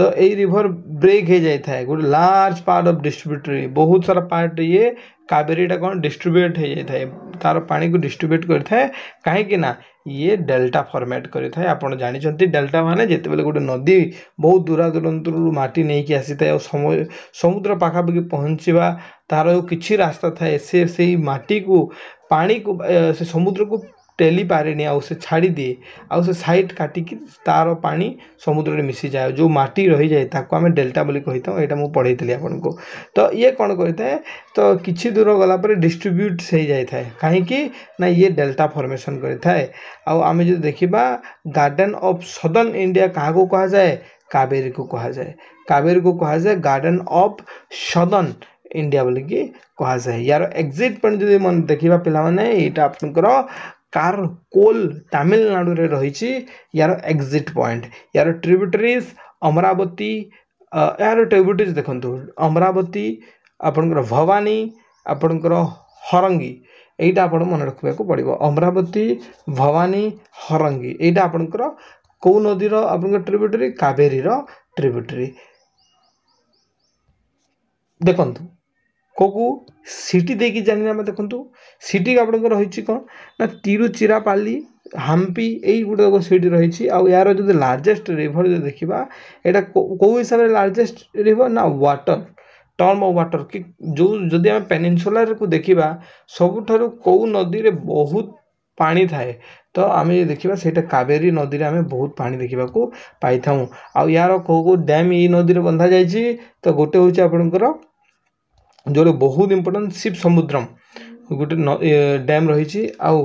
तो ये रिभर ब्रेक हो जाए थाए गोटे लार्ज पार्ट अफ डिस्ट्रब्यूटरी बहुत सारा पार्ट ये कावेरीटा कौन डिस्ट्रब्यूट हो जाए थाए तार पानी को डिस्ट्रब्यूट करें ये डेल्टा फर्मेट कर डेल्टा मान जिते गोटे नदी बहुत दूरा दूरा मटी नहीं कि आसी था समुद्र पखापाखि पहुँचवा तार कि रास्ता थाए से मटी को पा को समुद्र को टेली पारे आउसे छाड़ी दिए आउसे साइट काटिक तार पा समुद्र में मिशि जाए जो मटि रही जाए आम डेल्टा बोली कही था यहाँ मुझे पढ़े थी आपन को तो ये कौन करें तो किसी दूर गला डिस्ट्रब्यूट हो जाए कहीं ये डेल्टा फर्मेसन करें जो देखा गार्डेन अफ सदर्ण इंडिया क्या कहा जाए कावेरी को कहा जाए कावेरी को कहा जाए गार्डन अफ सदर्ण इंडिया बोल कि यार एक्जिट पॉइंट जो मन देखा पे यहाँ आप କାରକୋଲ ତାମିଲନାଡ଼ୁରେ ରହିଛି ୟାର ଏକ୍ଜିଟ୍ ପଏଣ୍ଟ ୟାର ଟ୍ରିବ୍ୟୁଟାରିଜ୍ ଅମରାବତୀ ଏହାର ଟ୍ରିବ୍ୟୁଟାରିଜ୍ ଦେଖନ୍ତୁ ଅମରାବତୀ ଆପଣଙ୍କର ଭବାନୀ ଆପଣଙ୍କର ହରଙ୍ଗୀ ଏଇଟା ଆପଣ ମନେ ରଖିବାକୁ ପଡ଼ିବ ଅମରାବତୀ ଭବାନୀ ହରଙ୍ଗୀ ଏଇଟା ଆପଣଙ୍କର କେଉଁ ନଦୀର ଆପଣଙ୍କର ଟ୍ରିବ୍ୟୁଟାରୀ କାବେରୀର ଟ୍ରିବ୍ୟୁଟାରୀ ଦେଖନ୍ତୁ କୋକୁ ସିଟି ଦେଇକି ଜାଣିବା ଆମେ ଦେଖନ୍ତୁ ସିଟି ଆପଣଙ୍କର ରହିଛି କ'ଣ ନା ତିରୁଚିରାପାଲି ହାମ୍ପି ଏଇ ଗୁଡ଼ାକ ସିଟି ରହିଛି ଆଉ ଏହାର ଯଦି ଲାର୍ଜେଷ୍ଟ ରିଭର୍ ଯଦି ଦେଖିବା ଏଇଟା କେଉଁ ହିସାବରେ ଲାର୍ଜେଷ୍ଟ ରିଭର୍ ନା ୱାଟର୍ ଟର୍ମ ୱାଟର୍ କି ଯେଉଁ ଯଦି ଆମେ ପେନିନସୁଲାରକୁ ଦେଖିବା ସବୁଠାରୁ କେଉଁ ନଦୀରେ ବହୁତ ପାଣି ଥାଏ ତ ଆମେ ଦେଖିବା ସେଇଟା କାବେରୀ ନଦୀରେ ଆମେ ବହୁତ ପାଣି ଦେଖିବାକୁ ପାଇଥାଉ ଆଉ ଏହାର କେଉଁ କେଉଁ ଡ୍ୟାମ୍ ଏଇ ନଦୀରେ ବନ୍ଧାଯାଇଛି ତ ଗୋଟେ ହେଉଛି ଆପଣଙ୍କର ଯେଉଁଟା ବହୁତ ଇମ୍ପୋର୍ଟାଣ୍ଟ ଶିବ ସମୁଦ୍ରମ୍ ଗୋଟେ ଡ୍ୟାମ୍ ରହିଛି ଆଉ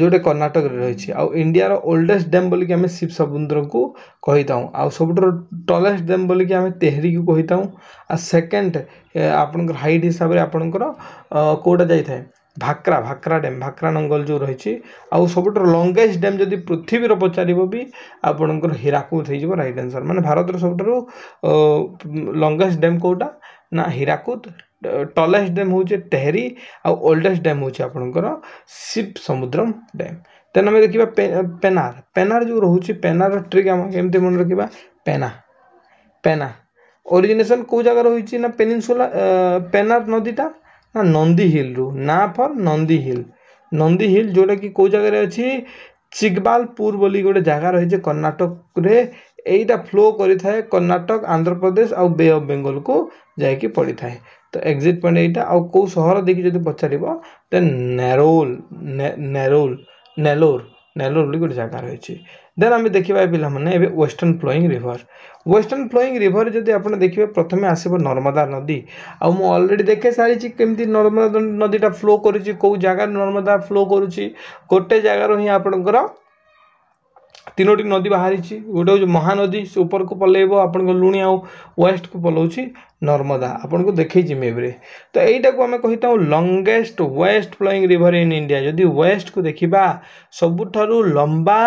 ଯେଉଁଟା କର୍ଣ୍ଣାଟକରେ ରହିଛି ଆଉ ଇଣ୍ଡିଆର ଓଲ୍ଡେଷ୍ଟ ଡ୍ୟାମ୍ ବୋଲିକି ଆମେ ଶିବ ସମୁଦ୍ରକୁ କହିଥାଉ ଆଉ ସବୁଠାରୁ ଟଲେଷ୍ଟ ଡ୍ୟାମ୍ ବୋଲିକି ଆମେ ତେହେରିକୁ କହିଥାଉ ଆଉ ସେକେଣ୍ଡ ଆପଣଙ୍କର ହାଇଟ୍ ହିସାବରେ ଆପଣଙ୍କର କେଉଁଟା ଯାଇଥାଏ ଭାକ୍ରା ଭାକ୍ରା ଡ୍ୟାମ୍ ଭାକ୍ରା ନଙ୍ଗଲ ଯେଉଁ ରହିଛି ଆଉ ସବୁଠାରୁ ଲଙ୍ଗେଷ୍ଟ ଡ୍ୟାମ୍ ଯଦି ପୃଥିବୀର ପଚାରିବ ବି ଆପଣଙ୍କର ହୀରାକୁଦ ହେଇଯିବ ରାଇଟ୍ ଆନ୍ସର୍ ମାନେ ଭାରତର ସବୁଠାରୁ ଲଙ୍ଗେଷ୍ଟ ଡ୍ୟାମ୍ କେଉଁଟା ନା ହୀରାକୁଦ टलेस्ट डैम हूँ टेहरी आल्डेस्ट डैम हूँ आप सीप समुद्रम डैम तेन आम देखा पेनार पेनार जो रोच पेनार ट्रिक आम कमी मन रखा पेना पेना ओरिजिनेशन कौ जगह रही पेनिनसुला पेनार नदीटा ना नंदी हिल रु ना फर नंदी हिल नंदी हिल जोटा कि कौ जगार अच्छी चिकबालपुर गोटे जगह रही है कर्णाटक यही फ्लो करें कर्णाटक आंध्र प्रदेश आउ बे अफ बेंगल को जैक पड़ी था ତ ଏକ୍ଜିଟ୍ ପଏଣ୍ଟ ଏଇଟା ଆଉ କେଉଁ ସହର ଦେଇକି ଯଦି ପଚାରିବ ଦେନ୍ ନେରୋଲ୍ ନେରୋଲ୍ ନେଲୋର ନେଲୋର ବୋଲି ଗୋଟେ ଜାଗା ରହିଛି ଦେନ୍ ଆମେ ଦେଖିବା ପିଲାମାନେ ଏବେ western flowing river western flowing river ଯଦି ଆପଣ ଦେଖିବେ ପ୍ରଥମେ ଆସିବ ନର୍ମଦା ନଦୀ ଆଉ ମୁଁ ଅଲରେଡ଼ି ଦେଖେ ସାରିଛି କେମିତି ନର୍ମଦା ନଦୀଟା ଫ୍ଲୋ କରୁଛି କେଉଁ ଜାଗାରେ ନର୍ମଦା ଫ୍ଲୋ କରୁଛି ଗୋଟେ ଜାଗାରୁ ହିଁ ଆପଣଙ୍କର ତିନୋଟି ନଦୀ ବାହାରିଛି ଗୋଟେ ହେଉଛି ମହାନଦୀ ସେ ଉପରକୁ ପଲେଇବ ଆପଣଙ୍କ ଲୁଣି ଆଉ ୱେଷ୍ଟକୁ ପଲଉଛି ନର୍ମଦା ଆପଣଙ୍କୁ ଦେଖେଇଛି ମେପ୍ରେ ତ ଏଇଟାକୁ ଆମେ କହିଥାଉ longest west flowing river in India ଯଦି ୱେଷ୍ଟକୁ ଦେଖିବା ସବୁଠାରୁ ଲମ୍ବା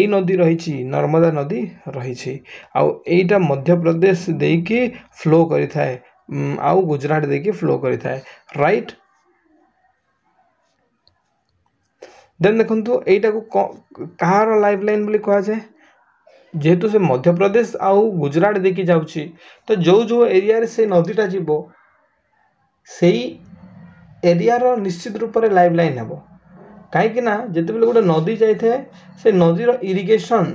ଏଇ ନଦୀ ରହିଛି ନର୍ମଦା ନଦୀ ରହିଛି ଆଉ ଏଇଟା ମଧ୍ୟପ୍ରଦେଶ ଦେଇକି ଫ୍ଲୋ କରିଥାଏ ଆଉ ଗୁଜୁରାଟ ଦେଇକି ଫ୍ଲୋ କରିଥାଏ ରାଇଟ୍ ଦେନ୍ ଦେଖନ୍ତୁ ଏଇଟାକୁ କାହାର ଲାଇଫ୍ ଲାଇନ୍ ବୋଲି କୁହାଯାଏ ଯେହେତୁ ସେ ମଧ୍ୟପ୍ରଦେଶ ଆଉ ଗୁଜୁରାଟ ଦେଇକି ଯାଉଛି ତ ଯେଉଁ ଯେଉଁ ଏରିଆରେ ସେ ନଦୀଟା ଯିବ ସେଇ ଏରିଆର ନିଶ୍ଚିତ ରୂପରେ ଲାଇଫ୍ ଲାଇନ୍ ହେବ କାହିଁକିନା ଯେତେବେଳେ ଗୋଟେ ନଦୀ ଯାଇଥାଏ ସେ ନଦୀର ଇରିଗେସନ୍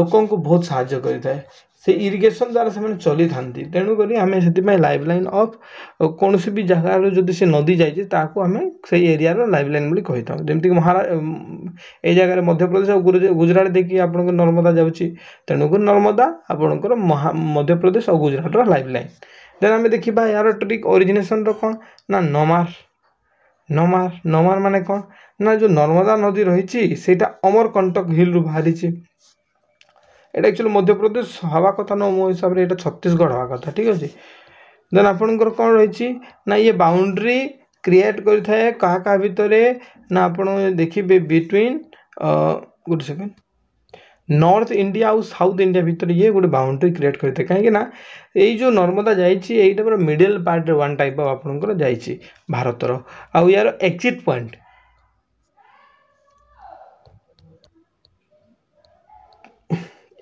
ଲୋକଙ୍କୁ ବହୁତ ସାହାଯ୍ୟ କରିଥାଏ ସେ ଇରିଗେସନ୍ ଦ୍ୱାରା ସେମାନେ ଚଲିଥାନ୍ତି ତେଣୁକରି ଆମେ ସେଥିପାଇଁ ଲାଇଫ୍ ଲାଇନ୍ ଅଫ୍ କୌଣସି ବି ଜାଗାରୁ ଯଦି ସେ ନଦୀ ଯାଇଛି ତାହାକୁ ଆମେ ସେଇ ଏରିଆର ଲାଇଫ୍ ଲାଇନ୍ ବୋଲି କହିଥାଉ ଯେମିତିକି ମହାରା ଏଇ ଜାଗାରେ ମଧ୍ୟପ୍ରଦେଶ ଆଉ ଗୁଜୁରାଟ ଦେଇକି ଆପଣଙ୍କର ନର୍ମଦା ଯାଉଛି ତେଣୁକରି ନର୍ମଦା ଆପଣଙ୍କର ମହା ମଧ୍ୟପ୍ରଦେଶ ଆଉ ଗୁଜୁରାଟର ଲାଇଫ୍ ଲାଇନ୍ ଦେନ୍ ଆମେ ଦେଖିବା ଏହାର ଟ୍ରିକ୍ ଅରିଜିନେସନ୍ର କ'ଣ ନା ନମାର ନମାର ନମାର ମାନେ କ'ଣ ନା ଯେଉଁ ନର୍ମଦା ନଦୀ ରହିଛି ସେଇଟା ଅମରକଣ୍ଟକ ହିଲ୍ରୁ ବାହାରିଛି এটা ଆକ୍ଚୁଆଲି ମଧ୍ୟପ୍ରଦେଶ ହେବା କଥା ନୁହଁ ମୋ ହିସାବରେ ଏଇଟା ଛତିଶଗଡ଼ ହେବା କଥା ଠିକ୍ ଅଛି ଦେନ୍ ଆପଣଙ୍କର କ'ଣ ରହିଛି ନା ଇଏ ବାଉଣ୍ଡ୍ରି କ୍ରିଏଟ୍ କରିଥାଏ କାହା କାହା ଭିତରେ ନା ଆପଣ ଦେଖିବେ ବିଟୱିନ୍ ଗୋଟେ ସେକେଣ୍ଡ ନର୍ଥ ଇଣ୍ଡିଆ ଆଉ ସାଉଥ୍ ଇଣ୍ଡିଆ ଭିତରେ ଇଏ ଗୋଟେ ବାଉଣ୍ଡ୍ରି କ୍ରିଏଟ୍ କରିଥାଏ କାହିଁକିନା ଏଇ ଯେଉଁ ନର୍ମଦା ଯାଇଛି ଏଇଟା ପୁରା ମିଡ଼ିଲ୍ ପାର୍ଟରେ ୱାନ୍ ଟାଇପ୍ ଅଫ୍ ଆପଣଙ୍କର ଯାଇଛି ଭାରତର ଆଉ ୟାର ଏକ୍ଜିଟ୍ ପଏଣ୍ଟ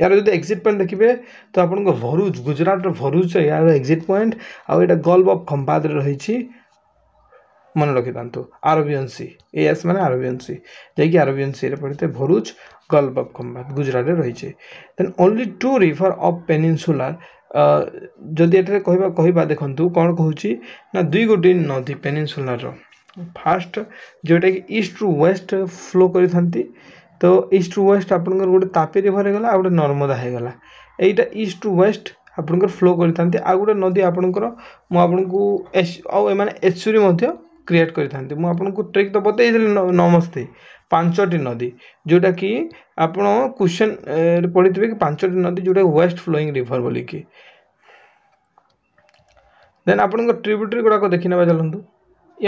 यार जदि एक्जिट पॉइंट देखिए तो आपन भरूच गुजरात भरूच यार एक्जिट पॉइंट आउ एटा गल्फ अफ खंबाद रही मन रखिदात आरबियन सी एएस मैंने आरबियन सी जैकि आरबियन सी पढ़ते भरूच गल्फ अफ खंबाद गुजरात रही then only two river of peninsular ଯଦି ଏଠାରେ କହିବା କହିବା ଦେଖନ୍ତୁ କ'ଣ କହୁଛି ନା ଦୁଇ ଗୋଟି ନଦୀ ପେନିନସୁଲାର ଫାଷ୍ଟ ଯେଉଁଟାକି ଇଷ୍ଟରୁ ୱେଷ୍ଟ ଫ୍ଲୋ କରିଥାନ୍ତି ତ ଇଷ୍ଟ ଟୁ ୱେଷ୍ଟ ଆପଣଙ୍କର ଗୋଟେ ତାପି ରିଭର୍ ହେଇଗଲା ଆଉ ଗୋଟେ ନର୍ମଦା ହେଇଗଲା ଏଇଟା ଇଷ୍ଟ ଟୁ ୱେଷ୍ଟ ଆପଣଙ୍କର ଫ୍ଲୋ କରିଥାନ୍ତି ଆଉ ଗୋଟେ ନଦୀ ଆପଣଙ୍କର ମୁଁ ଆପଣଙ୍କୁ ଆଉ ଏମାନେ ଏଚୁରି ମଧ୍ୟ କ୍ରିଏଟ୍ କରିଥାନ୍ତି ମୁଁ ଆପଣଙ୍କୁ ଟ୍ରିକ୍ ତ ବତେଇଥିଲି ନମସ୍ତେ ପାଞ୍ଚଟି ନଦୀ ଯେଉଁଟାକି ଆପଣ କ୍ୱେଶ୍ଚନ୍ ପଢ଼ିଥିବେ କି ପାଞ୍ଚଟି ନଦୀ ଯେଉଁଟା ୱେଷ୍ଟ ଫ୍ଲୋଇଂ ରିଭର୍ ବୋଲିକି ଦେନ୍ ଆପଣଙ୍କ ଟ୍ରିବ୍ୟୁଟରୀ ଗୁଡ଼ାକ ଦେଖିନେବା ଚାଲନ୍ତୁ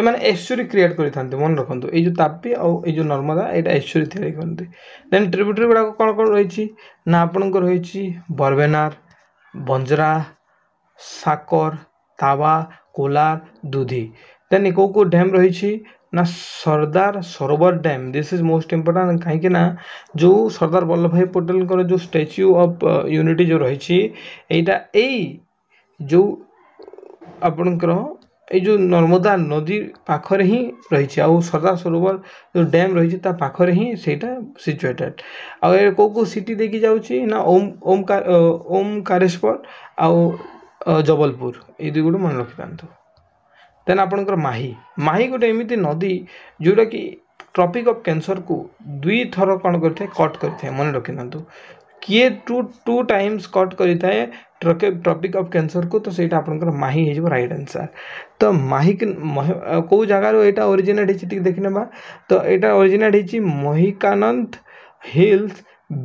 ଏମାନେ ଏସୁରୀ କ୍ରିଏଟ୍ କରିଥାନ୍ତି ମନେ ରଖନ୍ତୁ ଏଇ ଯେଉଁ ତାପି ଆଉ ଏଇ ଯେଉଁ ନର୍ମଦା ଏଇଟା ଏସୁରୀ ତିଆରି କରନ୍ତି ଦେନ୍ ଟ୍ରିବ୍ୟୁଟାରୀ ଗୁଡ଼ାକ କ'ଣ କ'ଣ ରହିଛି ନା ଆପଣଙ୍କର ରହିଛି ବରବେନାର ବଞ୍ଜରା ସାକର ତାୱା କୋଲାର ଦୁଧି ଦେନ୍ କେଉଁ କେଉଁ ଡ୍ୟାମ୍ ରହିଛି ନା Sardar Sarovar dam this is most important କାହିଁକିନା ଯେଉଁ ସର୍ଦ୍ଦାର ବଲ୍ଲଭ ଭାଇ ପଟେଲଙ୍କର ଯେଉଁ ଷ୍ଟାଚ୍ୟୁ ଅଫ୍ ୟୁନିଟି ଯେଉଁ ରହିଛି ଏଇଟା ଏଇ ଯେଉଁ ଆପଣଙ୍କର ଏଇ ଯେଉଁ ନର୍ମଦା ନଦୀ ପାଖରେ ହିଁ ରହିଛି ଆଉ ସର୍ଦ୍ଦାର ସରୋବର ଯେଉଁ ଡ୍ୟାମ୍ ରହିଛି ତା ପାଖରେ ହିଁ ସେଇଟା ସିଚୁଏଟେଡ଼୍ ଆଉ ଏ କେଉଁ କେଉଁ ସିଟି ଦେଇକି ଯାଉଛି ନା ଓମ୍ ଓମ୍ ଓମ୍କାରେଶ୍ୱର ଆଉ ଜବଲପୁର ଏଇ ଦୁଇ ଗୋଟେ ମନେ ରଖିଥାନ୍ତୁ ଦେନ୍ ଆପଣଙ୍କର ମାହି ମାହି ଗୋଟେ ଏମିତି ନଦୀ ଯେଉଁଟାକି ଟ୍ରପିକ୍ ଅଫ୍ କ୍ୟାନ୍ସରକୁ ଦୁଇଥର କ'ଣ କରିଥାଏ କଟ୍ କରିଥାଏ ମନେ ରଖିଥାନ୍ତୁ କିଏ ଟୁ ଟୁ ଟାଇମ୍ସ କଟ୍ କରିଥାଏ ଟ୍ରକେ ଟ୍ରପିକ୍ ଅଫ୍ କ୍ୟାନ୍ସର୍ କୁ ତ ସେଇଟା ଆପଣଙ୍କର ମାହି ହେଇଯିବ ରାଇଟ୍ ଆନ୍ସର୍ ତ ମାହିକି କେଉଁ ଜାଗାରୁ ଏଇଟା ଓରିଜିନେଟ୍ ହେଇଛି ଟିକେ ଦେଖିନେବା ତ ଏଇଟା ଓରିଜିନେଟ୍ ହେଇଛି ମହିକାନନ୍ଦ ହିଲ୍ସ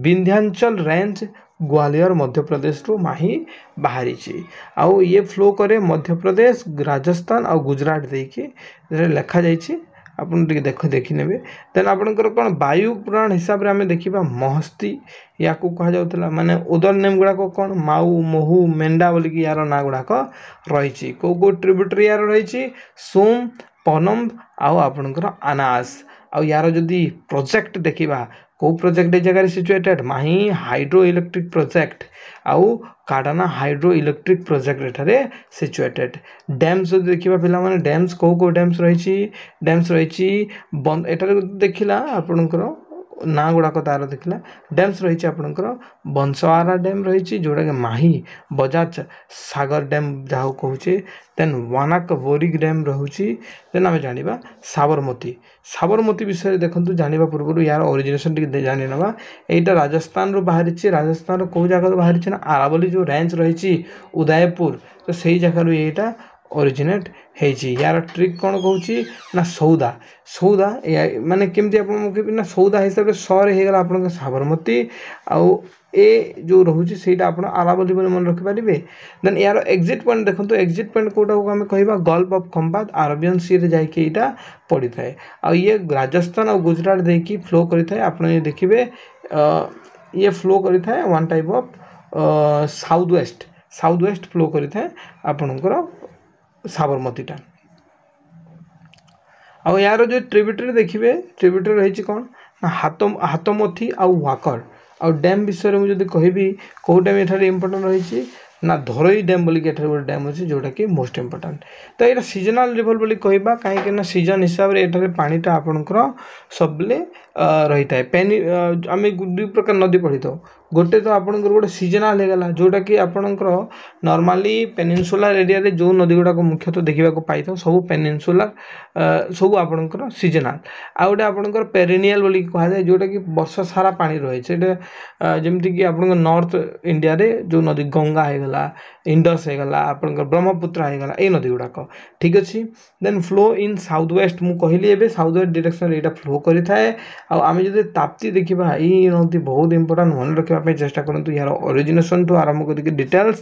ବିନ୍ଧ୍ୟାଞ୍ଚଳ ରେଞ୍ଜ ग्वालियर मध्य प्रदेश रु माही बाहरी आउ ये फ्लो करे मध्य प्रदेश राजस्थान आ गुजरात देखिए लेखा जाइए ଆପଣ ଟିକେ ଦେଖ ଦେଖିନେବେ ଦେନ୍ ଆପଣଙ୍କର କ'ଣ ବାୟୁ ପୁରାଣ ହିସାବରେ ଆମେ ଦେଖିବା ମହସ୍ତି ୟାକୁ କୁହାଯାଉଥିଲା ମାନେ ଓଦର ନେମ୍ ଗୁଡ଼ାକ କ'ଣ ମାଉ ମହୁ ମେଣ୍ଡା ବୋଲିକି ୟାର ନାଁ ଗୁଡ଼ାକ ରହିଛି କେଉଁ କେଉଁ ଟ୍ରିବ୍ୟୁଟରୀ ୟାର ରହିଛି ସୋମ୍ ପନମ୍ ଆଉ ଆପଣଙ୍କର ଆନାସ ଆଉ ୟାର ଯଦି ପ୍ରୋଜେକ୍ଟ ଦେଖିବା କେଉଁ ପ୍ରୋଜେକ୍ଟ ଏ ଜାଗାରେ situated Mahi hydro electric project ଆଉ କାଡ଼ାନା ହାଇଡ୍ରୋ ଇଲେକ୍ଟ୍ରିକ୍ ପ୍ରୋଜେକ୍ଟ ଏଠାରେ ସିଚୁଏଟେଡ଼୍ ଡ୍ୟାମ୍ସ ଯଦି ଦେଖିବା ପିଲାମାନେ ଡ୍ୟାମ୍ସ କେଉଁ କେଉଁ ଡ୍ୟାମ୍ସ ରହିଛି ଡ୍ୟାମ୍ସ ରହିଛି ଏଠାରେ ଦେଖିଲା ଆପଣଙ୍କର ନାଁ ଗୁଡ଼ାକ ତା'ର ଦେଖିଲେ ଡ୍ୟାମ୍ସ ରହିଛି ଆପଣଙ୍କର ବଂଶୱାରା ଡ୍ୟାମ୍ ରହିଛି ଯେଉଁଟାକି ମାହି ବଜାଜ ସାଗର ଡ୍ୟାମ୍ ଯାହାକୁ କହୁଛେ ଦେନ୍ ୱାନାକ ବୋରିକ ଡ୍ୟାମ୍ ରହୁଛି ଦେନ୍ ଆମେ ଜାଣିବା ସାବରମତୀ ସାବରମତୀ ବିଷୟରେ ଦେଖନ୍ତୁ ଜାଣିବା ପୂର୍ବରୁ ଏହାର ଓରିଜିନେସନ୍ ଟିକେ ଜାଣିନେବା ଏଇଟା ରାଜସ୍ଥାନରୁ ବାହାରିଛି ରାଜସ୍ଥାନର କେଉଁ ଜାଗାରୁ ବାହାରିଛି ନା ଆରାବଲି ଯେଉଁ ରେଞ୍ଜ ରହିଛି ଉଦୟପୁର ତ ସେଇ ଜାଗାରୁ ଏଇଟା ओरिजिनेट यार ट्रिक कौन कौच ना सौदा सौदा मानने केमती आप सौदा हिसाब से सरे हो गला आपबरमती आ ए जो रोचे से आलावली मन रखिपारे देन यार एक्जिट पॉइंट देखो एक्जिट पॉइंट कौटा को आम कह गल्फ अफ खम्बाद आरबियन सी जाए पड़ी थाए ये राजस्थान और गुजरात देखिए फ्लो कर देखिए ये फ्लो करें one type of south west south west flow करें आपणकर ସାବରମତୀଟା ଆଉ ଏହାର ଯେଉଁ ଟ୍ରିବ୍ୟୁଟାରୀ ଦେଖିବେ ଟ୍ରିବ୍ୟୁଟାରୀ ରହିଛି କ'ଣ ନା ହାତ ହାତମଥି ଆଉ ୱାକର ଆଉ ଡ୍ୟାମ୍ ବିଷୟରେ ମୁଁ ଯଦି କହିବି କେଉଁ ଡ୍ୟାମ୍ ଏଠାରେ ଇମ୍ପୋର୍ଟାଣ୍ଟ ରହିଛି ନା ଧରଇ ଡ୍ୟାମ୍ ବୋଲିକି ଏଠାରେ ଗୋଟେ ଡ୍ୟାମ୍ ଅଛି ଯେଉଁଟାକି ମୋଷ୍ଟ ଇମ୍ପୋର୍ଟାଣ୍ଟ ତ ଏଇଟା ସିଜନାଲ୍ ଲେଭଲ୍ ବୋଲି କହିବା କାହିଁକି ନା ସିଜନ୍ ହିସାବରେ ଏଠାରେ ପାଣିଟା ଆପଣଙ୍କର ସବୁବେଳେ रही था पेनि आम दु प्रकार नदी पढ़ी था गोटे तो आपण गोटे सीजनाल होगा जोटा कि आप नर्माली पेनिनसुलार एरिया जो नदी गुड़ाक मुख्यतः देखा पाई सब पेनिनसुलार सब आपणकर सीजनाल आगे आपणकर पेरिनियल बोल कहुए जोटा कि बर्ष सारा पा रही है जमीक आप नर्थ इंडिया जो नदी गंगा होगा इंडस होगा आप ब्रह्मपुत्र होगा ये नदी गुड़ाक ठीक अच्छे then flow in south west मुझे कहली एवं साउथ वेस्ट डिरेक्शन ये फ्लो करें ଆଉ ଆମେ ଯଦି ତାପ୍ତି ଦେଖିବା ଏଇ ନଦୀ ବହୁତ ଇମ୍ପୋର୍ଟାଣ୍ଟ ମନେ ରଖିବା ପାଇଁ ଚେଷ୍ଟା କରନ୍ତୁ ଏହାର ଅରିଜିନେସନ୍ଠୁ ଆରମ୍ଭ କରିକି ଡିଟେଲ୍ସ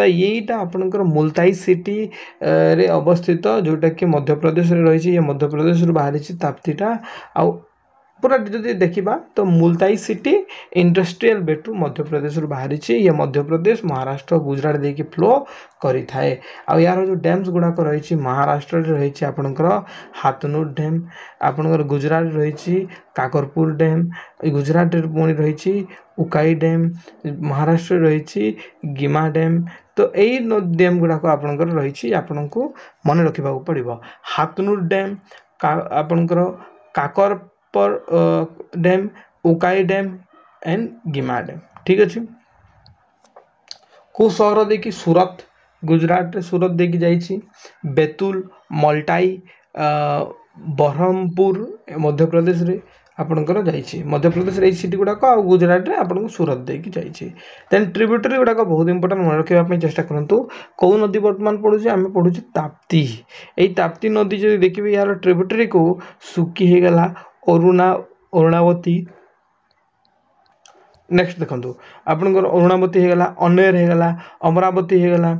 ତ ଏଇଟା ଆପଣଙ୍କର ମୁଲତାଇ ସିଟିରେ ଅବସ୍ଥିତ ଯେଉଁଟାକି ମଧ୍ୟପ୍ରଦେଶରେ ରହିଛି ଏ ମଧ୍ୟପ୍ରଦେଶରୁ ବାହାରିଛି ତାପ୍ତିଟା ଆଉ ପୁରା ଯଦି ଦେଖିବା ତ ମୁଲତାଇ ସିଟି ଇଣ୍ଡଷ୍ଟ୍ରିଆଲ ବେଟୁ ମଧ୍ୟପ୍ରଦେଶରୁ ବାହାରିଛି ଇଏ ମଧ୍ୟପ୍ରଦେଶ ମହାରାଷ୍ଟ୍ର ଗୁଜରାଟ ଦେଇକି ଫ୍ଲୋ କରିଥାଏ ଆଉ ଏହାର ଯେଉଁ ଡ୍ୟାମ୍ସ ଗୁଡ଼ାକ ରହିଛି ମହାରାଷ୍ଟ୍ରରେ ରହିଛି ଆପଣଙ୍କର ହାତନୁର ଡ୍ୟାମ୍ ଆପଣଙ୍କର ଗୁଜରାଟ ରହିଛି କାକରପୁର ଡ୍ୟାମ୍ ଗୁଜରାଟରେ ପୁଣି ରହିଛି ଉକାଇ ଡ୍ୟାମ୍ ମହାରାଷ୍ଟ୍ରରେ ରହିଛି ଗିମା ଡ୍ୟାମ୍ ତ ଏଇ ଡ୍ୟାମ୍ ଗୁଡ଼ାକ ଆପଣଙ୍କର ରହିଛି ଆପଣଙ୍କୁ ମନେ ରଖିବାକୁ ପଡ଼ିବ ହାତନୁର ଡ୍ୟାମ୍ ଆପଣଙ୍କର Kakrapar dam Ukai dam and गिमा डैम ଠିକ୍ ଅଛି କେଉଁ ସହର ଦେଇକି ସୁରତ ଗୁଜୁରାଟରେ ସୁରତ ଦେଇକି ଯାଇଛି ବେତୁଲ ମଲଟାଇ ବରହମପୁର ମଧ୍ୟପ୍ରଦେଶରେ ଆପଣଙ୍କର ଯାଇଛି ମଧ୍ୟପ୍ରଦେଶରେ ଏଇ ସିଟି ଗୁଡ଼ାକ ଆଉ ଗୁଜୁରାଟରେ ଆପଣଙ୍କୁ ସୁରତ ଦେଇକି ଯାଇଛି ଦେନ୍ ଟ୍ରିବ୍ୟୁଟରୀ ଗୁଡ଼ାକ ବହୁତ ଇମ୍ପୋର୍ଟାଣ୍ଟ ମନେ ରଖିବା ପାଇଁ ଚେଷ୍ଟା କରନ୍ତୁ କେଉଁ ନଦୀ ବର୍ତ୍ତମାନ ପଡ଼ୁଛି ଆମେ ପଢ଼ୁଛୁ ତାପ୍ତି ଏଇ ତାପ୍ତି ନଦୀ ଯଦି ଦେଖିବେ ଏହାର ଟ୍ରିବ୍ୟୁଟରୀକୁ ସୁକି ହେଇଗଲା ଅରୁଣା ଅରୁଣାବତୀ ନେକ୍ସଟ୍ ଦେଖନ୍ତୁ ଆପଣଙ୍କର ଅରୁଣାବତୀ ହେଇଗଲା ଅନେର ହେଇଗଲା ଅମରାବତୀ ହେଇଗଲା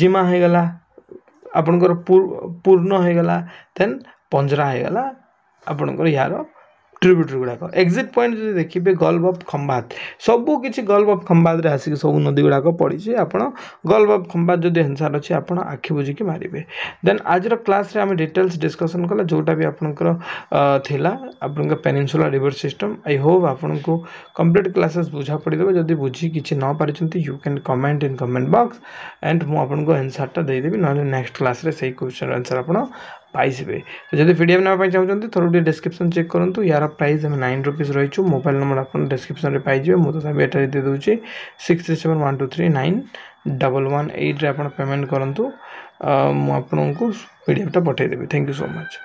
ଜିମା ହେଇଗଲା ଆପଣଙ୍କର ପୂର୍ଣ୍ଣ ହେଇଗଲା ଦେନ୍ ପଞ୍ଜରା ହେଇଗଲା ଆପଣଙ୍କର ଏହାର ट्रिब्यूटर गुड़ाक एक्जिट पॉइंट जो देखिए गल्फ अफ सबू कि गल्फ अफ खम्बाद आसिक सब नदी गुड़ाक पड़ी आपड़ गल्फ अफ खम्बाद जो एनसर अच्छे आप आखि बुझिक मारे देन आज क्लास में आम डिटेल्स डिस्कसन कल जोटा भी आपंकर peninsula river system I hope आपको कंप्लीट क्लासेस बुझा पड़ीदेव जब बुझी किसी न पार्टी you can comment in comment box and मुझे एनसरटा देदेवी ना नेक्स्ट क्लास में से क्वेश्चन आंसर आप ପାଇଯିବେ ପାଇବେ ତ ଯଦି ପି ଡି ଏଫ୍ ନେବା ପାଇଁ ଚାହୁଁଛନ୍ତି ଥରେ ଟିକେ ଡେସ୍କ୍ରିପସନ୍ ଚେକ୍ କରନ୍ତୁ ୟାର ପ୍ରାଇସ୍ ଆମେ ନାଇନ୍ ରୁପିଜ୍ ରହିଛୁ ମୋବାଇଲ୍ ନମ୍ବର ଆପଣ ଡେସ୍କ୍ରିପସନ୍ରେ ପାଇଯିବେ ମୁଁ ତଥାପି ଏଠାରେ ଦେଇଦେଉଛି six three seven one two three nine double one ଏଇଟ୍ରେ ଆପଣ ପେମେଣ୍ଟ କରନ୍ତୁ ମୁଁ ଆପଣଙ୍କୁ ପି ଡି ଏଫ୍ଟା ପଠାଇଦେବି ଥ୍ୟାଙ୍କ ୟୁ ସୋ ମଚ୍